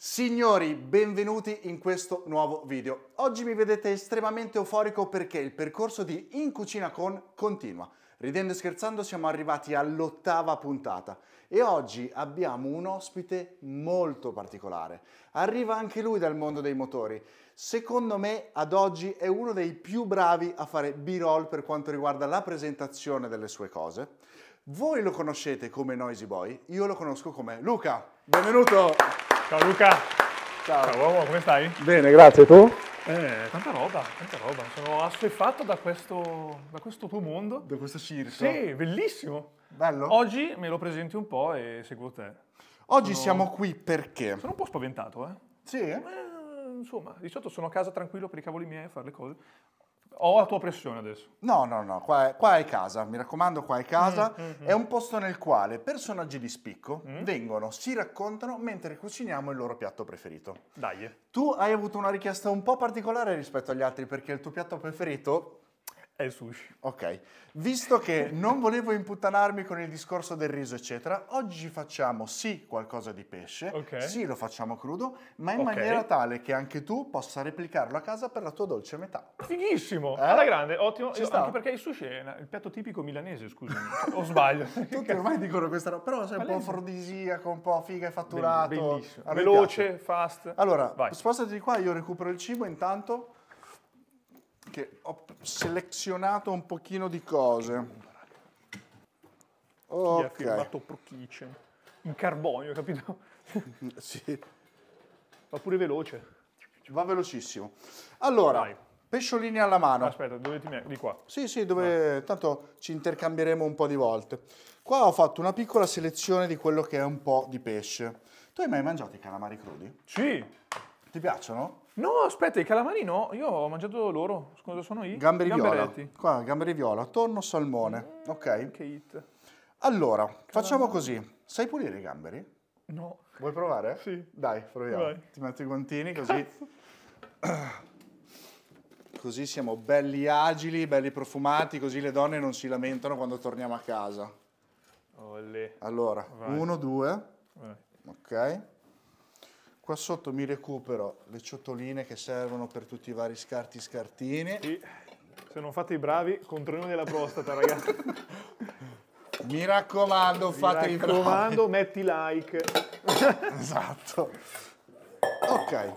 Signori, benvenuti in questo nuovo video. Oggi mi vedete estremamente euforico perché il percorso di In Cucina Con continua. Ridendo e scherzando siamo arrivati all'ottava puntata e oggi abbiamo un ospite molto particolare. Arriva anche lui dal mondo dei motori. Secondo me ad oggi è uno dei più bravi a fare b-roll per quanto riguarda la presentazione delle sue cose. Voi lo conoscete come Noisy Boy, io lo conosco come Luca. Benvenuto! Ciao Luca. Ciao. Ciao uomo, come stai? Bene, grazie. Tu? Eh, tanta roba, tanta roba. Sono assuefatto da questo, da questo tuo mondo. Da questo circo. Sì, bellissimo. Bello. Oggi me lo presenti un po' e seguo te. Oggi sono... siamo qui perché? Sono un po' spaventato, eh. Sì? Ma, eh, insomma, di solito sono a casa tranquillo per i cavoli miei a fare le cose. Ho la tua pressione adesso. No, no, no, qua è, qua è casa, mi raccomando, qua è casa. Mm-hmm. È un posto nel quale personaggi di spicco mm-hmm. vengono, si raccontano mentre cuciniamo il loro piatto preferito. Dai. Tu hai avuto una richiesta un po' particolare rispetto agli altri perché il tuo piatto preferito è il sushi. Ok, visto che non volevo imputanarmi con il discorso del riso, eccetera, oggi facciamo sì qualcosa di pesce, okay. sì lo facciamo crudo, ma in okay. maniera tale che anche tu possa replicarlo a casa per la tua dolce metà. Fighissimo, eh? alla grande, ottimo, Io, anche perché il sushi è il piatto tipico milanese, scusami, o sbaglio. Tutti ormai dicono questa roba, però sei un po' afrodisiaco, un po' figa e fatturato. Bellissimo, veloce, fast. Allora, Vai. spostati di qua, io recupero il cibo intanto che ho selezionato un pochino di cose. Ok. Chi ha firmato Pro Kitchen. In carbonio, capito? sì. Va pure veloce. Va velocissimo. Allora, Vai. pesciolini alla mano. Aspetta, dove ti metti? Di qua? Sì, sì, dove Vai. tanto ci intercambieremo un po' di volte. Qua ho fatto una piccola selezione di quello che è un po' di pesce. Tu hai mai mangiato i calamari crudi? Sì. Ti piacciono? No, aspetta, i calamari no, io ho mangiato loro. Scusa, sono io. gamberi viola. Qua, gamberi viola, tonno, salmone. Mm, ok. Che hit. Allora, calamari. facciamo così. Sai pulire i gamberi? No. Vuoi provare? Sì. Dai, proviamo. Vai. Ti metto i guantini così. così siamo belli agili, belli profumati, così le donne non si lamentano quando torniamo a casa. Olè. Allora, Vai. uno, due. Vai. Ok. Qua sotto mi recupero le ciotoline che servono per tutti i vari scarti scartini. Sì. Se non fate i bravi, controlliamo della prostata, ragazzi. mi raccomando, fate i bravi. Mi raccomando, metti like. esatto. Ok.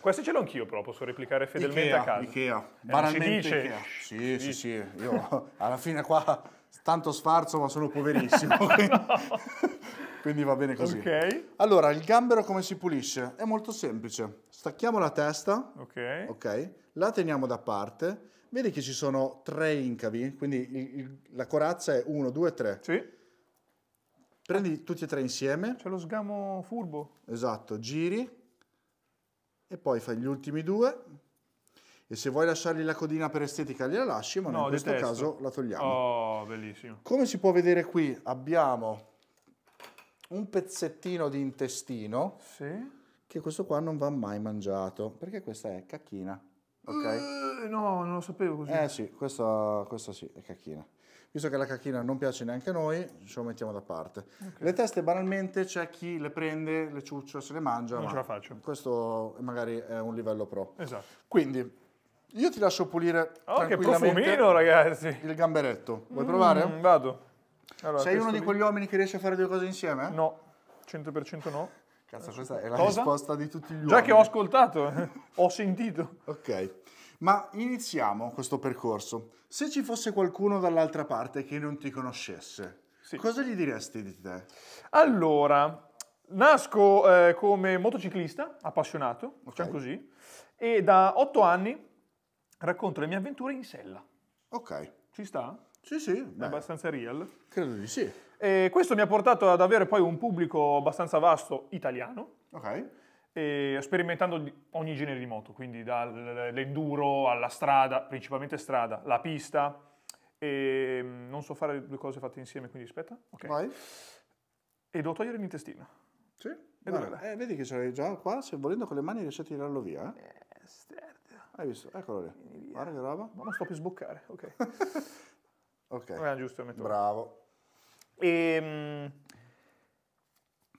Questo ce l'ho anch'io, però posso replicare fedelmente Ikea, a casa. Ikea, eh, banalmente dice... Ikea. Sì, sì, dice. sì, io alla fine qua tanto sfarzo, ma sono poverissimo. no quindi va bene così. Ok. Allora, il gambero come si pulisce? È molto semplice. Stacchiamo la testa, ok, okay. la teniamo da parte. Vedi che ci sono tre incavi, quindi il, il, la corazza è uno, due, tre. Sì. Prendi tutti e tre insieme. C'è lo sgamo furbo. Esatto, giri e poi fai gli ultimi due. E se vuoi lasciargli la codina per estetica gliela lasci, ma no, in questo detesto. caso la togliamo. Oh, bellissimo. Come si può vedere qui abbiamo un pezzettino di intestino sì. che questo qua non va mai mangiato, perché questa è cacchina. Ok? Uh, no, non lo sapevo così. Eh sì, questa, questa sì, è cacchina. Visto che la cacchina non piace neanche a noi, ce lo mettiamo da parte. Okay. Le teste banalmente c'è chi le prende, le ciuccia, se le mangia. Non ma ce la faccio. Questo magari è un livello pro. Esatto. Quindi io ti lascio pulire oh, tranquillamente che profumino, ragazzi. il gamberetto. Vuoi mm, provare? Vado. Allora, Sei uno di quegli uomini che riesce a fare due cose insieme? No, 100% no. Cazzo, questa è la Cosa? risposta di tutti gli uomini. Già che ho ascoltato, ho sentito. Ok, ma iniziamo questo percorso. Se ci fosse qualcuno dall'altra parte che non ti conoscesse, sì. cosa gli diresti di te? Allora, nasco eh, come motociclista appassionato, okay. diciamo così, e da otto anni racconto le mie avventure in sella. Ok. Ci sta? Sì, sì. Beh, abbastanza real. Credo di sì. E questo mi ha portato ad avere poi un pubblico abbastanza vasto italiano. Ok. sperimentando ogni genere di moto, quindi dall'enduro alla strada, principalmente strada, la pista. E mm, non so fare due cose fatte insieme, quindi aspetta. Ok. Vai. E devo togliere l'intestino. Sì. eh, vedi che ce già qua, se volendo con le mani riesci a tirarlo via. Eh, eh Hai visto? Eccolo lì. Guarda che roba. Ma non sto più sboccare, ok. Ok. Non era giusto il metodo. Bravo. E, ehm,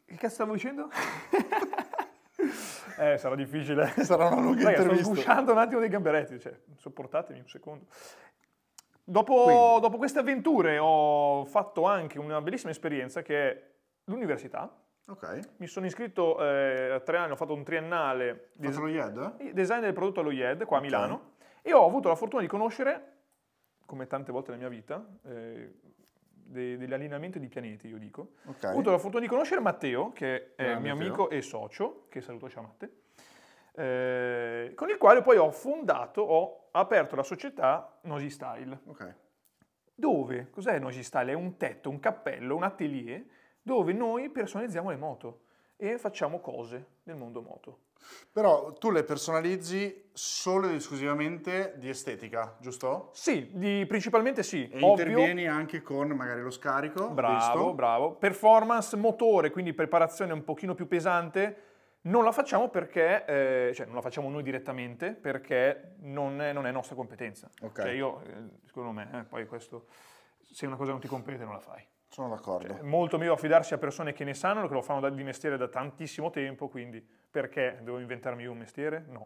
che cazzo stavo dicendo? eh, sarà difficile. Sarà una lunga Raga, intervista. Sto sgusciando un attimo dei gamberetti, cioè, sopportatemi un secondo. Dopo, dopo, queste avventure ho fatto anche una bellissima esperienza che è l'università. Okay. Mi sono iscritto eh, a tre anni, ho fatto un triennale. Fatto des- Design del prodotto allo IED, qua a okay. Milano. E ho avuto la fortuna di conoscere come tante volte nella mia vita, eh, de- degli allineamenti di pianeti, io dico. Okay. Ho avuto la fortuna di conoscere Matteo, che è ah, mio amico e socio, che saluto, ciao Matte, eh, con il quale poi ho fondato, ho aperto la società Nosy Style. Ok. Dove? Cos'è Nosy Style? È un tetto, un cappello, un atelier dove noi personalizziamo le moto e facciamo cose nel mondo moto. Però tu le personalizzi solo ed esclusivamente di estetica, giusto? Sì, di, principalmente sì. E ovvio. intervieni anche con magari lo scarico. Bravo, visto. bravo. Performance motore, quindi preparazione un pochino più pesante. Non la facciamo perché, eh, cioè non la facciamo noi direttamente perché non è, non è nostra competenza. Okay. Cioè io, eh, secondo me, eh, poi questo, se una cosa non ti compete non la fai. Sono d'accordo. Cioè, è molto meglio affidarsi a persone che ne sanno, che lo fanno di mestiere da tantissimo tempo, quindi perché devo inventarmi io un mestiere? No.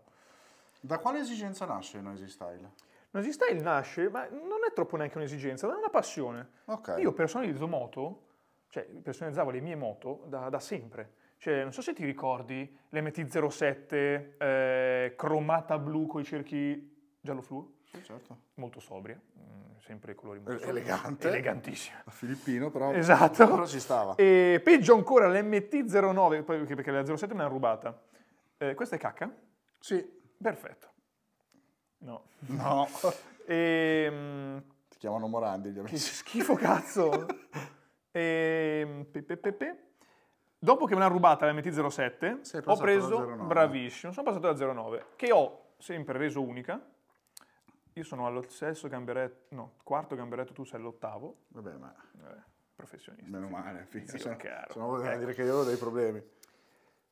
Da quale esigenza nasce Noisy Style? Noisy Style nasce, ma non è troppo neanche un'esigenza, ma è una passione. Okay. Io personalizzo moto, cioè personalizzavo le mie moto da, da sempre. Cioè, non so se ti ricordi l'MT07 eh, cromata blu con i cerchi giallo fluo. Eh, certo. molto sobria, mm, sempre i colori molto eh, sobri. Elegante. Elegantissima. Filippino però. Esatto. Però ci stava. E peggio ancora l'MT09, perché la 07 me l'ha rubata. Eh, questa è cacca? Sì. Perfetto. No. No. e, ehm, Ti chiamano Morandi gli amici. schifo cazzo. e, ehm, pe, pe, pe, pe. Dopo che me l'ha rubata la MT-07, ho preso, bravissimo, sono passato alla 09, che ho sempre reso unica, io sono allo sesto gamberetto, no, quarto gamberetto, tu sei all'ottavo. Vabbè, ma... Eh, professionista. Meno male, figlio. Sì, sono, sono voleva ecco. dire che io ho dei problemi.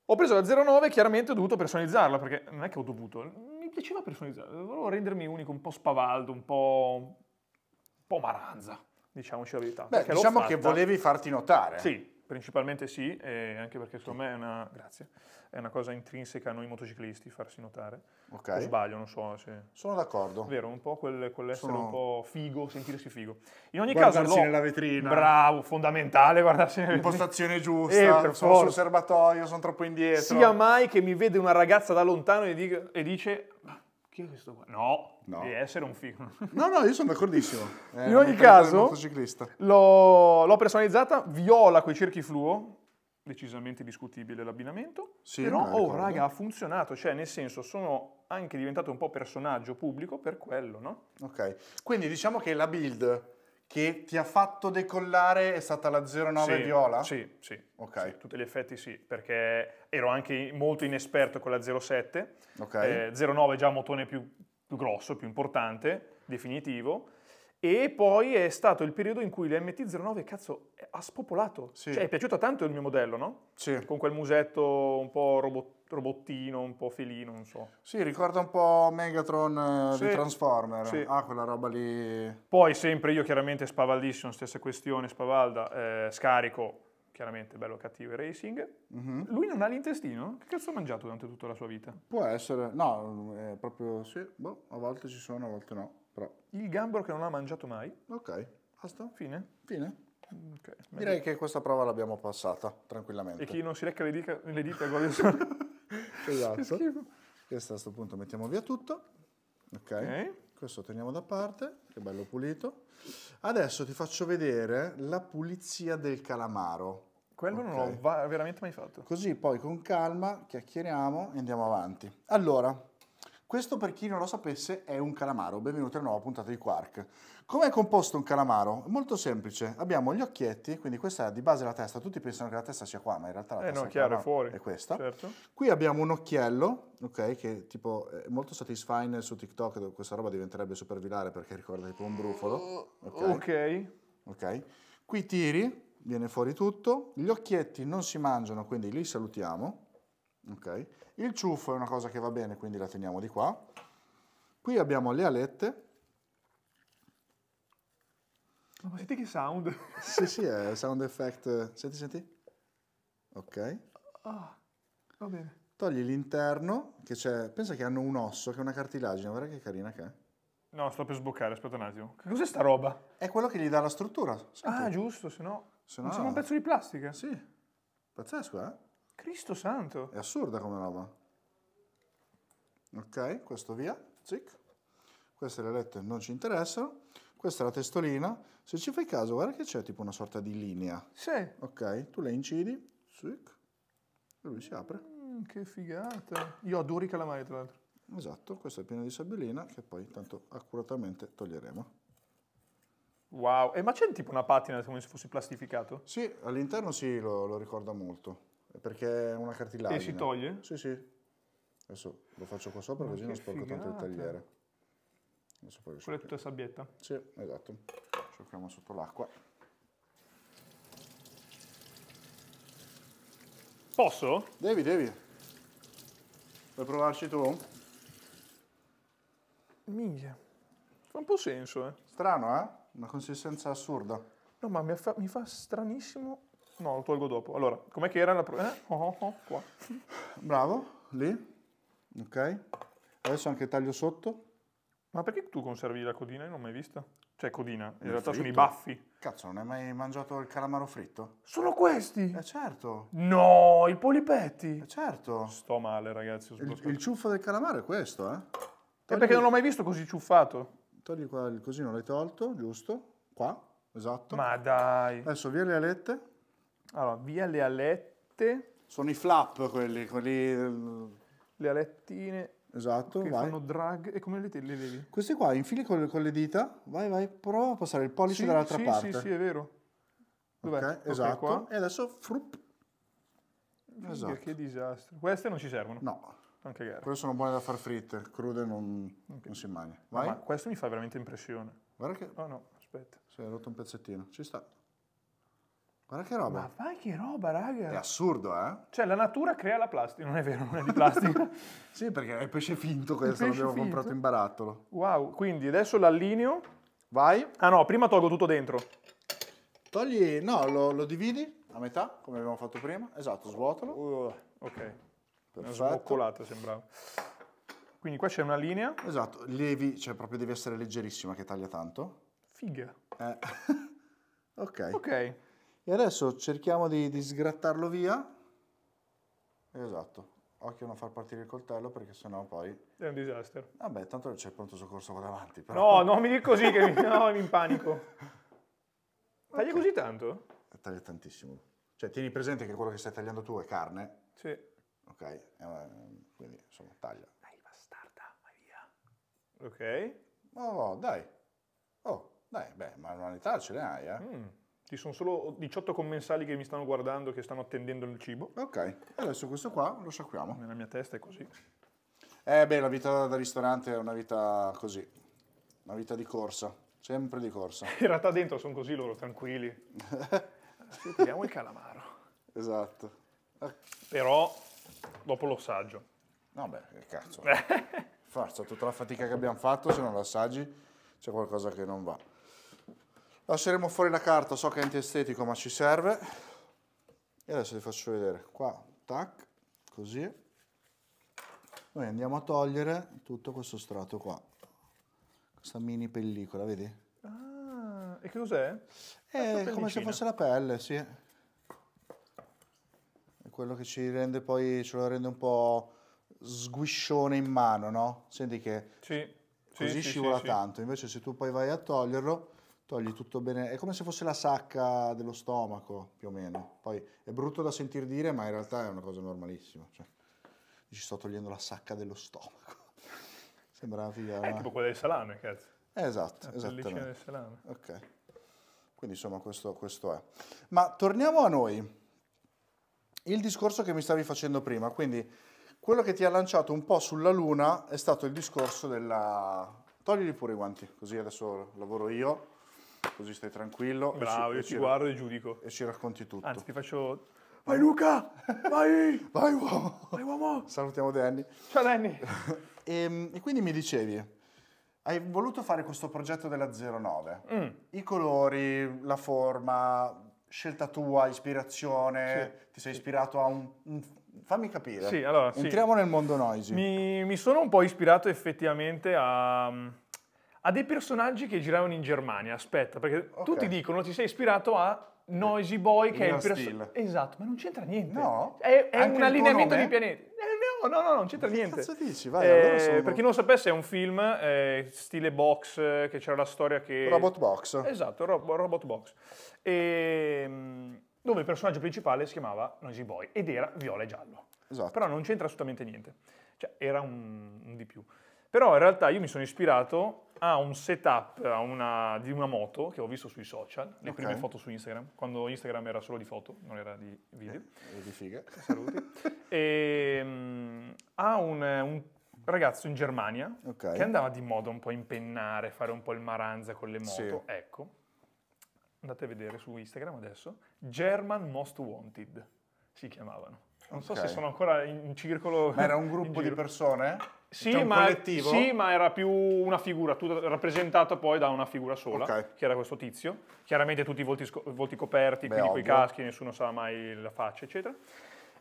Ho preso la 09, chiaramente ho dovuto personalizzarla, perché non è che ho dovuto, mi piaceva personalizzarla, volevo rendermi unico, un po' spavaldo, un po'... un po' maranza, diciamoci la verità. Beh, diciamo che volevi farti notare. Sì, Principalmente sì, e anche perché secondo me è una, grazie, è una, cosa intrinseca a noi motociclisti farsi notare. Okay. O sbaglio, non so se... Sono d'accordo. Vero, un po' quel, quell'essere Sono... un po' figo, sentirsi figo. In ogni guardarsi caso... Guardarsi nella vetrina. Bravo, fondamentale guardarsi nella vetrina. Impostazione eh, giusta, eh, sono sul serbatoio, sono troppo indietro. Sia mai che mi vede una ragazza da lontano e, dica, e dice chi è questo qua? No, no. devi essere un figo. no, no, io sono d'accordissimo. Eh, In ogni caso, l'ho, l'ho personalizzata viola quei cerchi fluo, decisamente discutibile l'abbinamento, sì, però oh raga ha funzionato, cioè nel senso sono anche diventato un po' personaggio pubblico per quello, no? Ok, quindi diciamo che la build che ti ha fatto decollare è stata la 09 sì, viola? Sì, sì. Ok. Sì, tutti gli effetti sì, perché ero anche molto inesperto con la 07. Ok. Eh, 09 è già un motone più, più, grosso, più importante, definitivo. E poi è stato il periodo in cui l'MT09, cazzo, ha spopolato. Sì. Cioè, è piaciuto tanto il mio modello, no? Sì. Con quel musetto un po' robot robottino, un po' felino, non so. Sì, ricorda un po' Megatron eh, sì. di Transformer. Sì. Ah, quella roba lì. Poi sempre io chiaramente spavaldissimo, stessa questione, Spavalda, eh, scarico, chiaramente bello cattivo e racing. Mm-hmm. Lui non ha l'intestino? Che cazzo ha mangiato durante tutta la sua vita? Può essere, no, proprio sì, boh, a volte ci sono, a volte no, però. Il gambero che non ha mangiato mai. Ok, basta. Fine. Fine. Okay. Direi che questa prova l'abbiamo passata tranquillamente. E chi non si lecca le, dica, le dita gode solo. esatto. Questo a questo punto mettiamo via tutto. Okay. ok. Questo teniamo da parte, che bello pulito. Adesso ti faccio vedere la pulizia del calamaro. Quello okay. non l'ho veramente mai fatto. Così poi con calma chiacchieriamo e andiamo avanti. Allora, questo per chi non lo sapesse è un calamaro, benvenuti alla nuova puntata di Quark. Com'è composto un calamaro? Molto semplice, abbiamo gli occhietti, quindi questa è di base la testa, tutti pensano che la testa sia qua, ma in realtà la eh testa no, chiaro, è fuori. è questa. Certo. Qui abbiamo un occhiello, ok, che tipo è eh, molto satisfying su TikTok, questa roba diventerebbe super virale perché ricorda tipo un brufolo. Ok. Ok. okay. Qui tiri, viene fuori tutto, gli occhietti non si mangiano, quindi li salutiamo, ok. Il ciuffo è una cosa che va bene, quindi la teniamo di qua. Qui abbiamo le alette. Ma senti che sound? sì, sì, è sound effect. Senti, senti. Ok. Ah, va bene. Togli l'interno, che c'è... Pensa che hanno un osso, che è una cartilagine. Guarda che carina che è. No, sto per sboccare, aspetta un attimo. Che cos'è sta roba? È quello che gli dà la struttura. Senti. Ah, giusto, se no... Se no... Sennò... Sembra un pezzo di plastica. Sì. Pazzesco, eh? Cristo santo! È assurda come roba. Ok, questo via, zic. Queste le lette non ci interessano. Questa è la testolina. Se ci fai caso, guarda che c'è tipo una sorta di linea. Sì. Ok, tu le incidi, zic, e lui si apre. Mm, che figata! Io adoro i calamari, tra l'altro. Esatto, questa è piena di sabellina che poi tanto accuratamente toglieremo. Wow, e ma c'è tipo una patina come se fosse plastificato? Sì, all'interno sì, lo, lo ricorda molto perché è una cartilagine. E si toglie? Sì, sì. Adesso lo faccio qua sopra Ma così non sporco figata. tanto il tagliere. Adesso poi Quella è tutta sabbietta? Sì, esatto. Sciocchiamo sotto l'acqua. Posso? Devi, devi. Vuoi provarci tu? Minchia. Fa un po' senso, eh. Strano, eh? Una consistenza assurda. No, ma mi fa, mi fa stranissimo No, lo tolgo dopo. Allora, com'è che era la... prova? eh? oh, oh, oh, Bravo, lì. Ok. Adesso anche taglio sotto. Ma perché tu conservi la codina? Io non l'ho mai vista. Cioè, codina, in il realtà fritto. sono i baffi. Cazzo, non hai mai mangiato il calamaro fritto? Sono questi! Eh certo! No, i polipetti! Eh certo! Sto male, ragazzi. Il, il, ciuffo del calamaro è questo, eh? Togli... È perché non l'ho mai visto così ciuffato. Togli qua il cosino, l'hai tolto, giusto? Qua, esatto. Ma dai! Adesso via le alette. Allora, via le alette. Sono i flap quelli, quelli... Ehm, le alettine. Esatto, che vai. fanno drag e come le, le levi? Questi qua, infili con, con le, dita, vai, vai, prova a passare il pollice sì, dall'altra sì, parte. Sì, sì, è vero. Dov'è? Okay, esatto. Okay, e adesso frup. Esatto. che disastro. Queste non ci servono? No. Anche gara. Queste sono buone da far fritte, crude non, okay. non si mangia. Vai. No, ma questo mi fa veramente impressione. Guarda che... Oh no, aspetta. Si è rotto un pezzettino. Ci sta. Guarda che roba. Ma vai che roba, raga. È assurdo, eh? Cioè, la natura crea la plastica, non è vero, non è di plastica. sì, perché è pesce finto questo, pesce l'abbiamo finto. comprato in barattolo. Wow, quindi adesso l'allineo. Vai. Ah no, prima tolgo tutto dentro. Togli, no, lo, lo dividi a metà, come abbiamo fatto prima. Esatto, svuotalo. Uh, ok. Perfetto. Sboccolato sembrava. Quindi qua c'è una linea. Esatto, levi, cioè proprio devi essere leggerissima che taglia tanto. Figa. Eh. ok. Ok. E adesso cerchiamo di, di sgrattarlo via. Esatto. Occhio a non far partire il coltello perché sennò poi... È un disastro. Vabbè, tanto c'è il pronto soccorso qua davanti. Però... No, non mi dico così che mi, no, mi impanico. Taglia okay. così tanto? Eh, taglia tantissimo. Cioè, tieni presente che quello che stai tagliando tu è carne. Sì. Ok, eh, quindi insomma, taglia. Dai, bastarda, vai via. Ok. Oh, dai. Oh, dai, beh, ma manualità ce l'hai, eh. Mm. Ci sono solo 18 commensali che mi stanno guardando, che stanno attendendo il cibo. Ok, adesso questo qua lo sciacquiamo. Nella mia testa è così. Eh beh, la vita da ristorante è una vita così, una vita di corsa, sempre di corsa. In realtà dentro sono così loro, tranquilli. Aspettiamo il calamaro. Esatto. Eh. Però dopo l'assaggio. No beh, che cazzo. Forza, tutta la fatica che abbiamo fatto, se non lo assaggi c'è qualcosa che non va. Lasceremo fuori la carta, so che è antiestetico ma ci serve. E adesso vi faccio vedere. Qua, tac, così. Noi andiamo a togliere tutto questo strato qua. Questa mini pellicola, vedi? Ah, e che cos'è? È come se fosse la pelle, sì. È quello che ci rende poi, ce lo rende un po' sguiscione in mano, no? Senti che sì, così sì, scivola sì, tanto. Invece se tu poi vai a toglierlo togli tutto bene, è come se fosse la sacca dello stomaco più o meno. Poi è brutto da sentir dire, ma in realtà è una cosa normalissima. Cioè, ci sto togliendo la sacca dello stomaco. Sembra una figata. È tipo quella del salame, cazzo. Eh, esatto, la del salame. Ok. Quindi insomma questo, questo è. Ma torniamo a noi. Il discorso che mi stavi facendo prima, quindi quello che ti ha lanciato un po' sulla luna è stato il discorso della... Toglili pure i guanti, così adesso lavoro io così stai tranquillo. Bravo, ci, io ci guardo e giudico. E ci racconti tutto. Anzi, ti faccio... Vai Luca! Vai! Vai uomo! Vai uomo! Salutiamo Danny. Ciao Danny! e, ehm, e, quindi mi dicevi, hai voluto fare questo progetto della 09. Mm. I colori, la forma, scelta tua, ispirazione, sì. ti sei ispirato a un, un fammi capire. Sì, allora, Entriamo sì. nel mondo noisy. Mi, mi, sono un po' ispirato effettivamente a, a dei personaggi che giravano in Germania. Aspetta, perché okay. tutti dicono ti sei ispirato a Noisy Boy, che è il personaggio. Esatto, ma non c'entra niente. No, è, è un allineamento di pianeti. Eh, no, no, no, non c'entra niente. Cazzo dici? Vai, eh, allora sono... Per chi non lo sapesse, è un film eh, stile box, eh, che c'era la storia che. Robot Box. Esatto, ro- Robot Box. E, ehm, dove il personaggio principale si chiamava Noisy Boy ed era viola e giallo. Esatto. Però non c'entra assolutamente niente. Cioè, era un, un di più. Però in realtà io mi sono ispirato ha un setup una, di una moto che ho visto sui social, le okay. prime foto su Instagram, quando Instagram era solo di foto, non era di video. Eh, di figa. Saluti. e, um, ha un, un, ragazzo in Germania okay. che andava di moda un po' a impennare, fare un po' il maranza con le moto. Sì. Ecco, andate a vedere su Instagram adesso, German Most Wanted si chiamavano. Non okay. so se sono ancora in circolo. Ma era un gruppo di persone? sì, un ma, collettivo? Sì, ma era più una figura, rappresentata poi da una figura sola, okay. che era questo tizio. Chiaramente tutti i volti, volti coperti, Beh, quindi ovvio. coi caschi, nessuno sa mai la faccia, eccetera.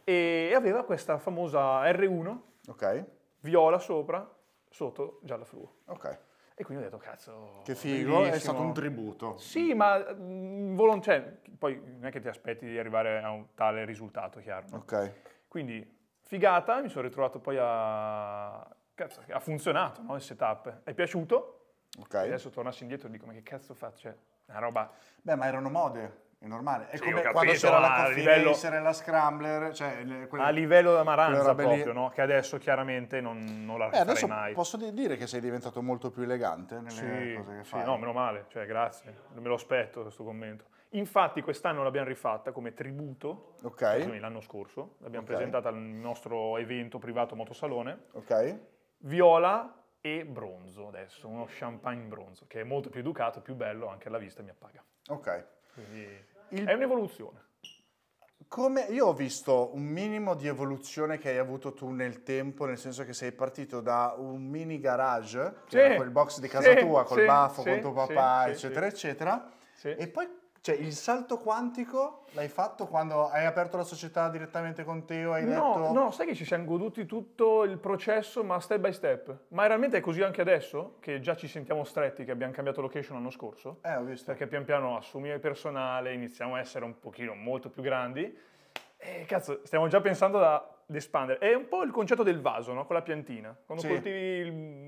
E aveva questa famosa R1, okay. viola sopra, sotto gialla fluo. Ok. E quindi ho detto, cazzo. Che figo, bellissimo. è stato un tributo. Sì, ma mh, mm, volon- cioè, poi non è che ti aspetti di arrivare a un tale risultato, chiaro. Ok. Quindi Figata, mi sono ritrovato poi a... Cazzo, ha funzionato, no? Il setup. È piaciuto? Ok. Adesso tornassi indietro e dico, ma che cazzo faccio? È cioè, una roba... Beh, ma erano mode. È normale. È sì, come capito, quando c'era la coffee livello, racer e la scrambler. Cioè, quelle, a livello d'amaranza maranza proprio, no? che adesso chiaramente non, non la eh, mai. Posso dire che sei diventato molto più elegante nelle sì, cose che fai? Sì, no, meno male, cioè, grazie. me lo aspetto questo commento. Infatti quest'anno l'abbiamo rifatta come tributo, okay. Cioè, l'anno scorso, l'abbiamo okay. presentata al nostro evento privato Motosalone, okay. viola e bronzo adesso, uno champagne bronzo, che è molto più educato, più bello anche alla vista mi appaga. Ok. Il... è un'evoluzione. Come io ho visto un minimo di evoluzione che hai avuto tu nel tempo, nel senso che sei partito da un mini garage, cioè sì. quel box di casa sì, tua, col sì, baffo, con tuo papà, eccetera, eccetera, e poi cioè, il salto quantico l'hai fatto quando hai aperto la società direttamente con Teo? Hai no, detto... no, sai che ci siamo goduti tutto il processo, ma step by step. Ma realmente è così anche adesso, che già ci sentiamo stretti, che abbiamo cambiato location l'anno scorso. Eh, ho visto. Perché pian piano assumiamo il personale, iniziamo a essere un pochino molto più grandi. E cazzo, stiamo già pensando da di espandere. È un po' il concetto del vaso, no? con la piantina. Quando sì. coltivi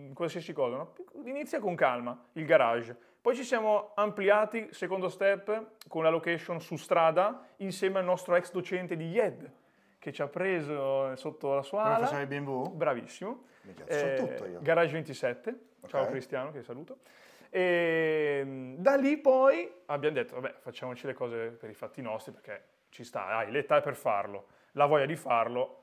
il, qualsiasi cosa, no? inizia con calma il garage. Poi ci siamo ampliati, secondo step, con la location su strada insieme al nostro ex docente di YED, che ci ha preso eh, sotto la sua ala. Professore BMW? Bravissimo. Mi piace eh, tutto io. Garage 27. Okay. Ciao Cristiano, che saluto. E ehm, da lì poi abbiamo detto, vabbè, facciamoci le cose per i fatti nostri perché ci sta, hai l'età per farlo, la voglia di farlo,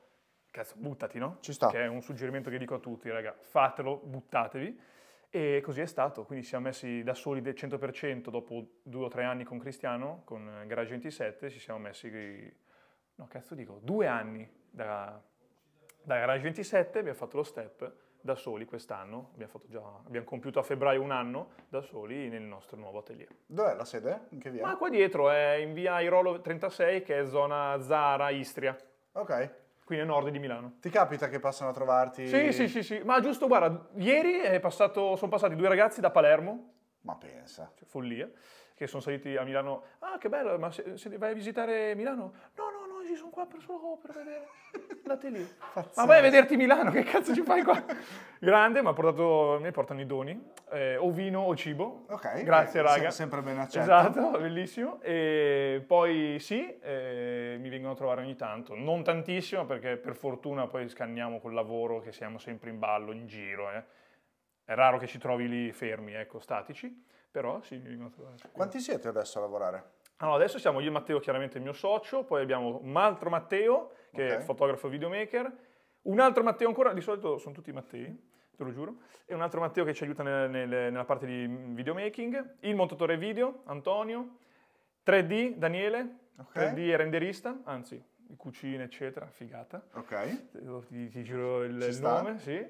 cazzo, buttati, no? Ci sta. Che è un suggerimento che dico a tutti, raga, fatelo, buttatevi. E così è stato, quindi siamo messi da soli del 100% dopo due o tre anni con Cristiano, con eh, Garage 27, ci siamo messi, no cazzo dico, due anni da, da Garage 27, abbiamo fatto lo step da soli quest'anno, abbiamo, già, abbiamo, compiuto a febbraio un anno da soli nel nostro nuovo atelier. Dov'è la sede? In che via? Ma qua dietro, è in via Irolo 36 che è zona Zara, Istria. Ok qui nel nord di Milano. Ti capita che passano a trovarti? Sì, sì, sì, sì. Ma giusto, guarda, ieri passato, sono passati due ragazzi da Palermo. Ma pensa. Cioè, follia. Che sono saliti a Milano. Ah, che bello, ma se, se vai a visitare Milano? No, oggi sono qua per solo per vedere. Andate lì. Fazzare. Ma vai a vederti Milano, che cazzo ci fai qua? Grande, mi, ha portato, mi portano i doni, eh, o vino o cibo. Ok. Grazie eh, raga. sempre ben accetto. Esatto, bellissimo. E poi sì, eh, mi vengono a trovare ogni tanto. Non tantissimo perché per fortuna poi scanniamo col lavoro che siamo sempre in ballo, in giro. Eh. È raro che ci trovi lì fermi, ecco, statici. Però sì, mi vengono a trovare. Quanti siete adesso a lavorare? Allora, ah, adesso siamo io e Matteo, chiaramente il mio socio, poi abbiamo un altro Matteo, che okay. è fotografo videomaker, un altro Matteo ancora, di solito sono tutti Mattei, te lo giuro, e un altro Matteo che ci aiuta nel, nel, nella parte di videomaking, il montatore video, Antonio, 3D, Daniele, okay. 3D e renderista, anzi, cucina, eccetera, figata. Ok. Ti, ti giro il, il nome, sì.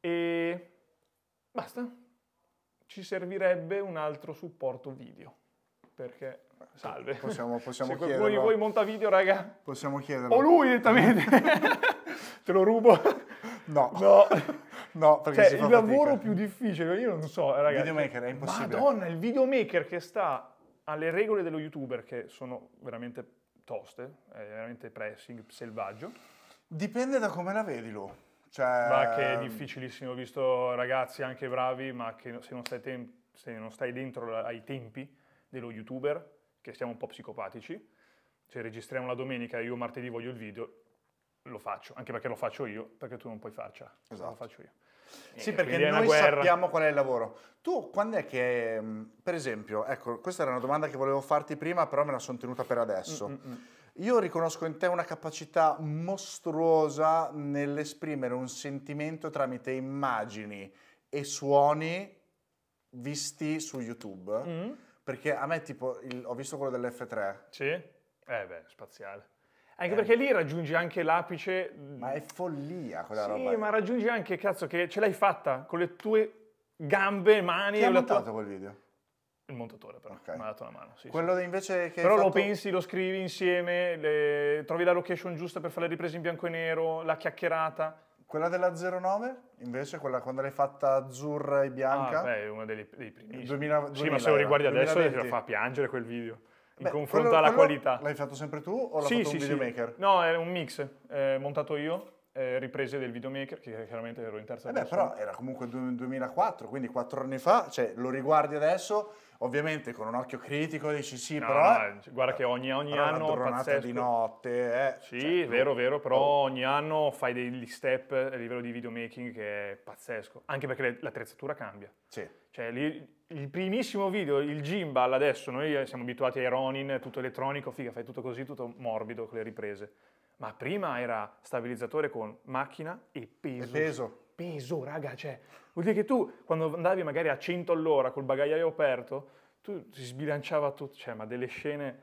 E basta. Ci servirebbe un altro supporto video perché salve. Possiamo, possiamo Se qualcuno chiederlo. di voi monta video, raga. Possiamo chiederlo. O lui direttamente. Te lo rubo. No. No. no perché cioè, il lavoro fatica. più difficile, io non so, raga. Il videomaker cioè, è impossibile. Madonna, il videomaker che sta alle regole dello youtuber che sono veramente toste, è veramente pressing selvaggio. Dipende da come la vedi lo. Cioè... Ma che è ehm, difficilissimo, ho visto ragazzi anche bravi, ma che se non stai, tem- se non stai dentro ai tempi, dello youtuber, che siamo un po' psicopatici, se registriamo la domenica e io martedì voglio il video, lo faccio, anche perché lo faccio io, perché tu non puoi farcela, esatto. lo faccio io. Sì, e perché noi sappiamo qual è il lavoro. Tu quando è che, mm, per esempio, ecco, questa era una domanda che volevo farti prima, però me la sono tenuta per adesso. Mm, mm mm Io riconosco in te una capacità mostruosa nell'esprimere un sentimento tramite immagini e suoni visti su YouTube. Mm-hmm perché a me, tipo, il, ho visto quello dell'F3. Sì? Eh beh, spaziale. Anche eh. perché lì raggiungi anche l'apice. Mm, ma è follia quella sì, roba. Sì, ma raggiungi anche, cazzo, che ce l'hai fatta con le tue gambe, mani. Chi ha montato tua... quel video? Il montatore, però. Okay. Mi ha dato la mano. Sì, Quello sì. invece che. Però fatto... lo pensi, lo scrivi insieme, le... trovi la location giusta per fare le riprese in bianco e nero, la chiacchierata. Quella della 09 invece, quella quando l'hai fatta azzurra e bianca? Ah, beh, uno dei, dei primi. 2000, 2000, sì, ma se lo riguardi era, adesso 2020. ti fa piangere quel video. In beh, confronto quello, alla quello qualità. L'hai fatto sempre tu o l'ha sì, fatto sì, un videomaker? Sì. No, è un mix, eh, montato io eh, riprese del videomaker, che chiaramente ero in terza eh beh, però era comunque 2004, quindi quattro anni fa, cioè, lo riguardi adesso, ovviamente con un occhio critico dici sì, no, però... No, guarda che ogni, ogni anno... Pazzesco. di notte, eh. Sì, cioè, vero, vero, però oh. ogni anno fai degli step a livello di videomaking che è pazzesco, anche perché l'attrezzatura cambia. Sì. Cioè, lì, il primissimo video, il gimbal adesso, noi siamo abituati ai Ronin, tutto elettronico, figa, fai tutto così, tutto morbido con le riprese ma prima era stabilizzatore con macchina e peso. E peso. Peso, raga, cioè, vuol dire che tu quando andavi magari a 100 all'ora col bagagliaio aperto, tu si sbilanciava tutto, cioè, ma delle scene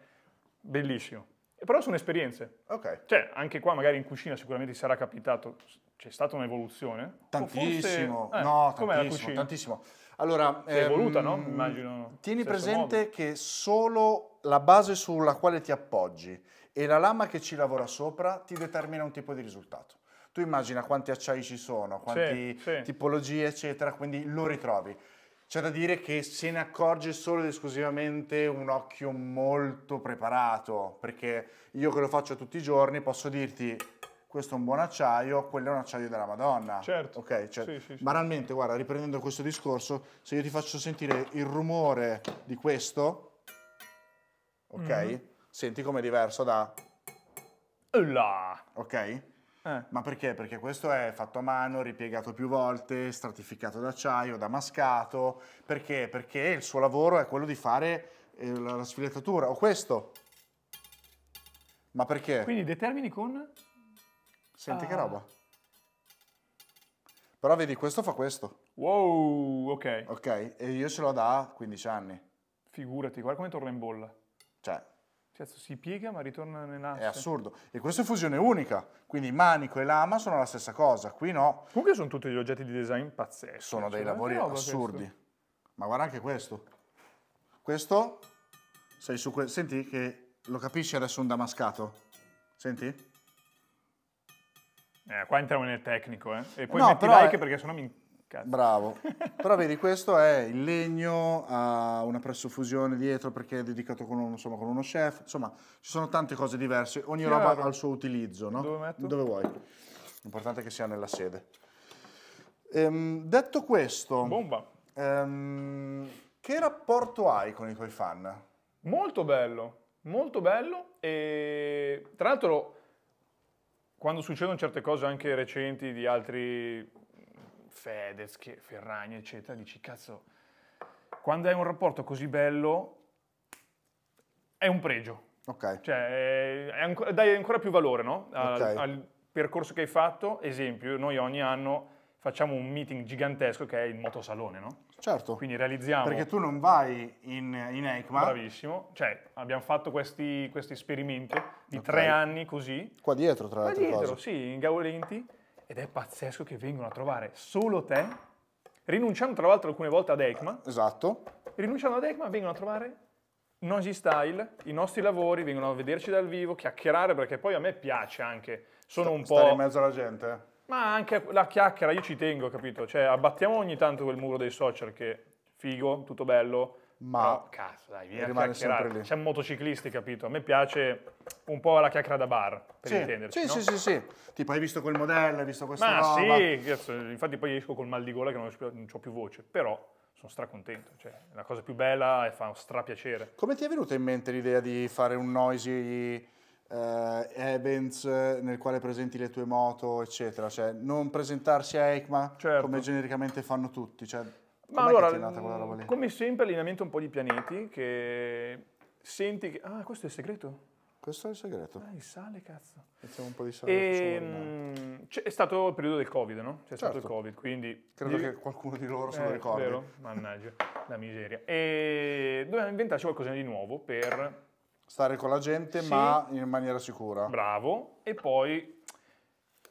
bellissime. Però sono esperienze. Ok. Cioè, anche qua magari in cucina sicuramente ti sarà capitato, c'è stata un'evoluzione. Tantissimo, forse, eh, no, tantissimo, tantissimo. Allora, si è ehm, evoluta, no? Ehm, Immagino. Tieni presente modo. che solo la base sulla quale ti appoggi e la lama che ci lavora sopra ti determina un tipo di risultato. Tu immagina quanti acciai ci sono, quante sì, tipologie, eccetera, quindi lo ritrovi. C'è da dire che se ne accorge solo ed esclusivamente un occhio molto preparato, perché io che lo faccio tutti i giorni posso dirti questo è un buon acciaio, quello è un acciaio della Madonna. Certo. Ok, cioè, sì, sì, sì. banalmente, guarda, riprendendo questo discorso, se io ti faccio sentire il rumore di questo, ok? Mm -hmm. Senti come è diverso da... Là. Ok? Eh. Ma perché? Perché questo è fatto a mano, ripiegato più volte, stratificato d'acciaio, damascato. Perché? Perché il suo lavoro è quello di fare eh, la sfilettatura. O questo. Ma perché? Quindi determini con... Senti ah. che roba. Però vedi, questo fa questo. Wow, ok. Ok, e io ce l'ho da 15 anni. Figurati, guarda come torna in bolla. Cioè, Certo, si piega ma ritorna nell'asse. È assurdo. E questa è fusione unica, quindi manico e lama sono la stessa cosa, qui no. Comunque sono tutti gli oggetti di design pazzeschi. Sono dei cioè, lavori assurdi. Questo. Ma guarda anche questo. Questo, sei su quel... senti che lo capisci adesso un damascato? Senti? Eh, qua entriamo nel tecnico, eh. E poi no, metti però like è... perché sennò mi cazzo. Bravo. Però vedi, questo è il legno, ha una pressofusione dietro perché è dedicato con uno, insomma, con uno chef. Insomma, ci sono tante cose diverse, ogni Chiaro. roba ha il suo utilizzo, no? Dove metto? Dove vuoi. L'importante è che sia nella sede. Ehm, detto questo... Bomba. Ehm, che rapporto hai con i tuoi fan? Molto bello, molto bello e tra l'altro quando succedono certe cose anche recenti di altri Fedez, Ferragni, eccetera, dici cazzo, quando hai un rapporto così bello è un pregio. Ok. Cioè, è, è, dai ancora più valore no? al, okay. al percorso che hai fatto. Esempio, noi ogni anno facciamo un meeting gigantesco che è il motosalone, no? Certo. Quindi realizziamo... Perché tu non vai in, in EICMA. Bravissimo. Cioè, abbiamo fatto questi, questi esperimenti di okay. tre anni così. Qua dietro, tra l'altro. Qua dietro, cosa. sì, in Gaulenti ed è pazzesco che vengono a trovare solo te, rinunciando tra l'altro alcune volte ad Ekman. Eh, esatto. Rinunciando ad Ekman vengono a trovare Noisy Style, i nostri lavori, vengono a vederci dal vivo, chiacchierare perché poi a me piace anche, sono un po'... Stare in mezzo alla gente. Ma anche la chiacchiera, io ci tengo, capito? Cioè abbattiamo ogni tanto quel muro dei social che figo, tutto bello, ma no, cazzo, dai, vieni rimane sempre lì. Siamo motociclisti, capito? A me piace un po' la chiacchiera da bar, per sì, intenderci, sì, no? sì, sì, sì, tipo hai visto quel modello, hai visto questa ma roba. sì, infatti poi esco col mal di gola che non, ho più voce, però sono stracontento, cioè la cosa più bella e fa strapiacere. Come ti è venuta in mente l'idea di fare un noisy eh, events eh, nel quale presenti le tue moto, eccetera? Cioè non presentarsi a ECMA certo. come genericamente fanno tutti, cioè... Ma Com'è allora, l- come sempre, allineamento un po' di pianeti che senti che... Ah, questo è il segreto? Questo è il segreto. Ah, il sale, cazzo. Mettiamo un po' di sale. E, mh, ehm, è stato il periodo del Covid, no? C'è certo. stato il certo. Covid, quindi... Credo di... che qualcuno di loro eh, se lo eh, ricordi. Vero? Mannaggia, la miseria. E dovevamo inventarci qualcosa di nuovo per... Stare con la gente, sì. ma in maniera sicura. Bravo. E poi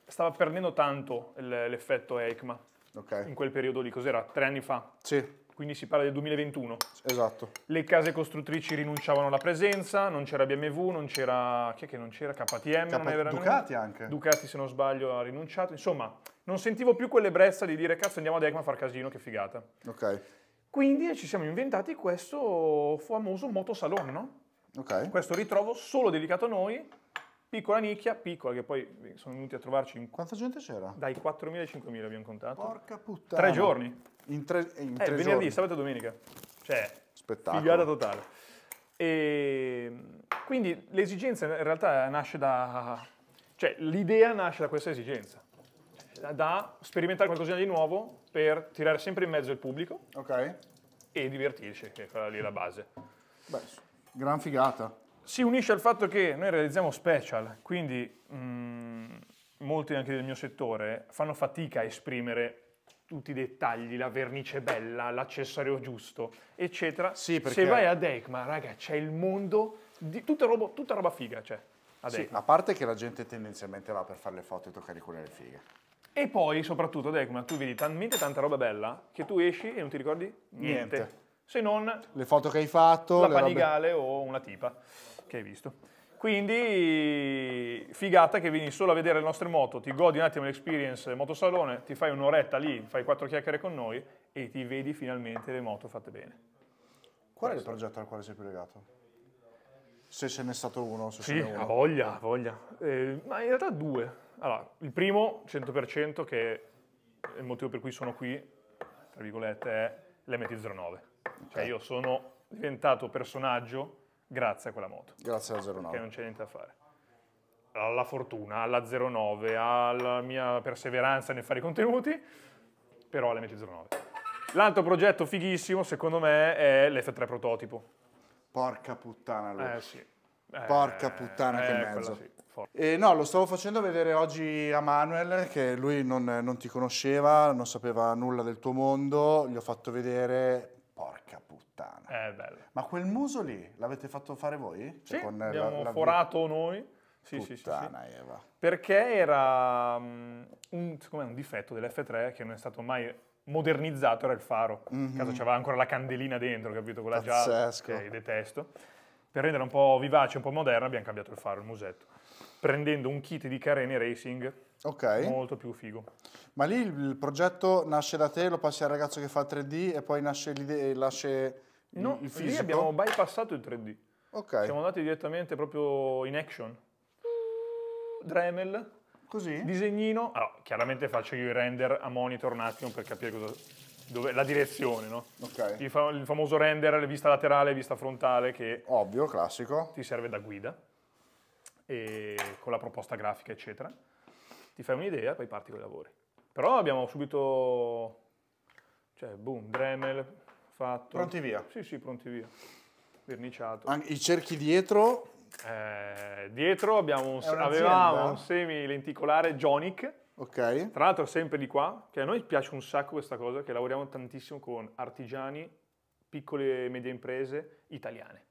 stava perdendo tanto l'effetto EICMA okay. in quel periodo lì, cos'era? Tre anni fa? Sì. Quindi si parla del 2021. Esatto. Le case costruttrici rinunciavano alla presenza, non c'era BMW, non c'era... chi è che non c'era? KTM, Cap- non è veramente... Ducati anche. Ducati, se non sbaglio, ha rinunciato. Insomma, non sentivo più quell'ebbrezza di dire cazzo andiamo ad ECMA a far casino, che figata. Ok. Quindi eh, ci siamo inventati questo famoso motosalon, no? Ok. Questo ritrovo solo dedicato a noi, Piccola nicchia, piccola, che poi eh, sono venuti a trovarci in... Quanta gente c'era? Dai 4.000 ai 5.000 abbiamo contato. Porca puttana. Tre giorni. In tre, eh, in eh, tre eh, venerdì, giorni. sabato e domenica. Cioè, Spettacolo. figata totale. E quindi l'esigenza in realtà nasce da... Cioè, l'idea nasce da questa esigenza. Da sperimentare qualcosa di nuovo per tirare sempre in mezzo il pubblico. Ok. E divertirci, che è quella lì la base. Beh, gran figata si unisce al fatto che noi realizziamo special, quindi mh, mm, molti anche del mio settore fanno fatica a esprimere tutti i dettagli, la vernice bella, l'accessorio giusto, eccetera. Sì, perché... Se vai ad Ekma, raga, c'è il mondo di tutta roba, tutta roba figa, c'è. Sì, a parte che la gente tendenzialmente va per fare le foto e toccare quelle le fighe. E poi, soprattutto, ad Ekma, tu vedi talmente tanta roba bella che tu esci e non ti ricordi niente. niente. Se non... Le foto che hai fatto... La panigale robe... o una tipa che hai visto. Quindi figata che vieni solo a vedere le nostre moto, ti godi un attimo l'experience motosalone, ti fai un'oretta lì, fai quattro chiacchiere con noi e ti vedi finalmente le moto fatte bene. Qual è il progetto al quale sei più legato? Se ce n'è stato uno, se sì, ce n'è uno. voglia, voglia. Eh, ma in realtà due. Allora, il primo, 100%, che è il motivo per cui sono qui, tra virgolette, è l'MT09. Cioè io sono diventato personaggio grazie a quella moto. Grazie alla 09. Che non c'è niente da fare. Alla fortuna, alla 09, alla mia perseveranza nel fare i contenuti, però alla MT09. L'altro progetto fighissimo, secondo me, è l'F3 prototipo. Porca puttana, Luca. Eh sì. Eh, Porca puttana, eh, che mezzo. Sì. e no, lo stavo facendo vedere oggi a Manuel, che lui non, non, ti conosceva, non sapeva nulla del tuo mondo, gli ho fatto vedere Porca puttana. È eh, bello. Ma quel muso lì l'avete fatto fare voi? Sì, cioè, eh, abbiamo la, la... forato noi. Sì, sì, sì, Eva. Perché era um, un, un, difetto dell'F3 che non è stato mai modernizzato, era il faro. Mm-hmm. In mhm. caso c'aveva ancora la candelina dentro, capito? Quella Pazzesco. già che detesto. Per rendere un po' vivace, un po' moderna, abbiamo cambiato il faro, il musetto. Prendendo un kit di Carene Racing Ok. Molto più figo. Ma lì il progetto nasce da te, lo passi al ragazzo che fa 3D e poi nasce l'idea, nasce no, il fisico? lì abbiamo bypassato il 3D. Ok. Siamo andati direttamente proprio in action. Dremel. Così? Disegnino. Allora, chiaramente faccio io i render a monitor un attimo per capire cosa, dove, la direzione, no? Ok. Il, fa, il famoso render, vista laterale, vista frontale che... Ovvio, classico. Ti serve da guida. E con la proposta grafica, eccetera ti fai un'idea poi parti con i lavori. Però abbiamo subito, cioè, boom, Dremel fatto. Pronti via? Sì, sì, pronti via. Verniciato. An I cerchi dietro? Eh, dietro un, avevamo un semi lenticolare Jonic. Ok. Tra l'altro sempre di qua, che a noi piace un sacco questa cosa, che lavoriamo tantissimo con artigiani, piccole e medie imprese italiane.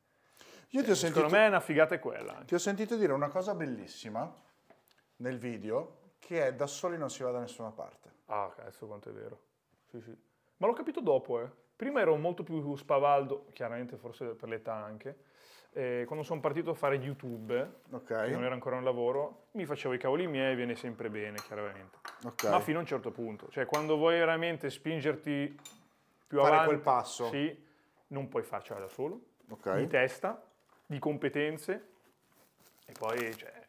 Io ti ho sentito, Secondo me è una figata è quella. Eh. Ti ho sentito dire una cosa bellissima nel video, che è da soli non si va da nessuna parte. Ah, cazzo, quanto è vero. Sì, sì. Ma l'ho capito dopo, eh. Prima ero molto più spavaldo, chiaramente forse per l'età anche. Eh, quando sono partito a fare YouTube, okay. non era ancora un lavoro, mi facevo i cavoli miei e viene sempre bene, chiaramente. Okay. Ma fino a un certo punto. Cioè, quando vuoi veramente spingerti più fare avanti... quel passo. Sì, non puoi farcela da solo. Okay. Di testa, di competenze. E poi, cioè,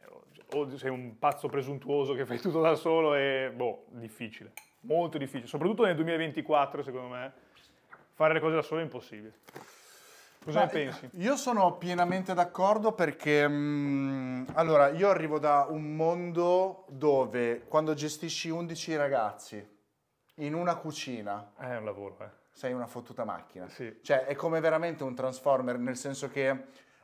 o sei un pazzo presuntuoso che fai tutto da solo è, boh, difficile, molto difficile. Soprattutto nel 2024, secondo me, fare le cose da solo è impossibile. Cosa Ma ne eh, pensi? Io sono pienamente d'accordo perché mh, mm, allora io arrivo da un mondo dove quando gestisci 11 ragazzi in una cucina eh, è un lavoro, eh. Sei una fottuta macchina. Sì. Cioè, è come veramente un transformer, nel senso che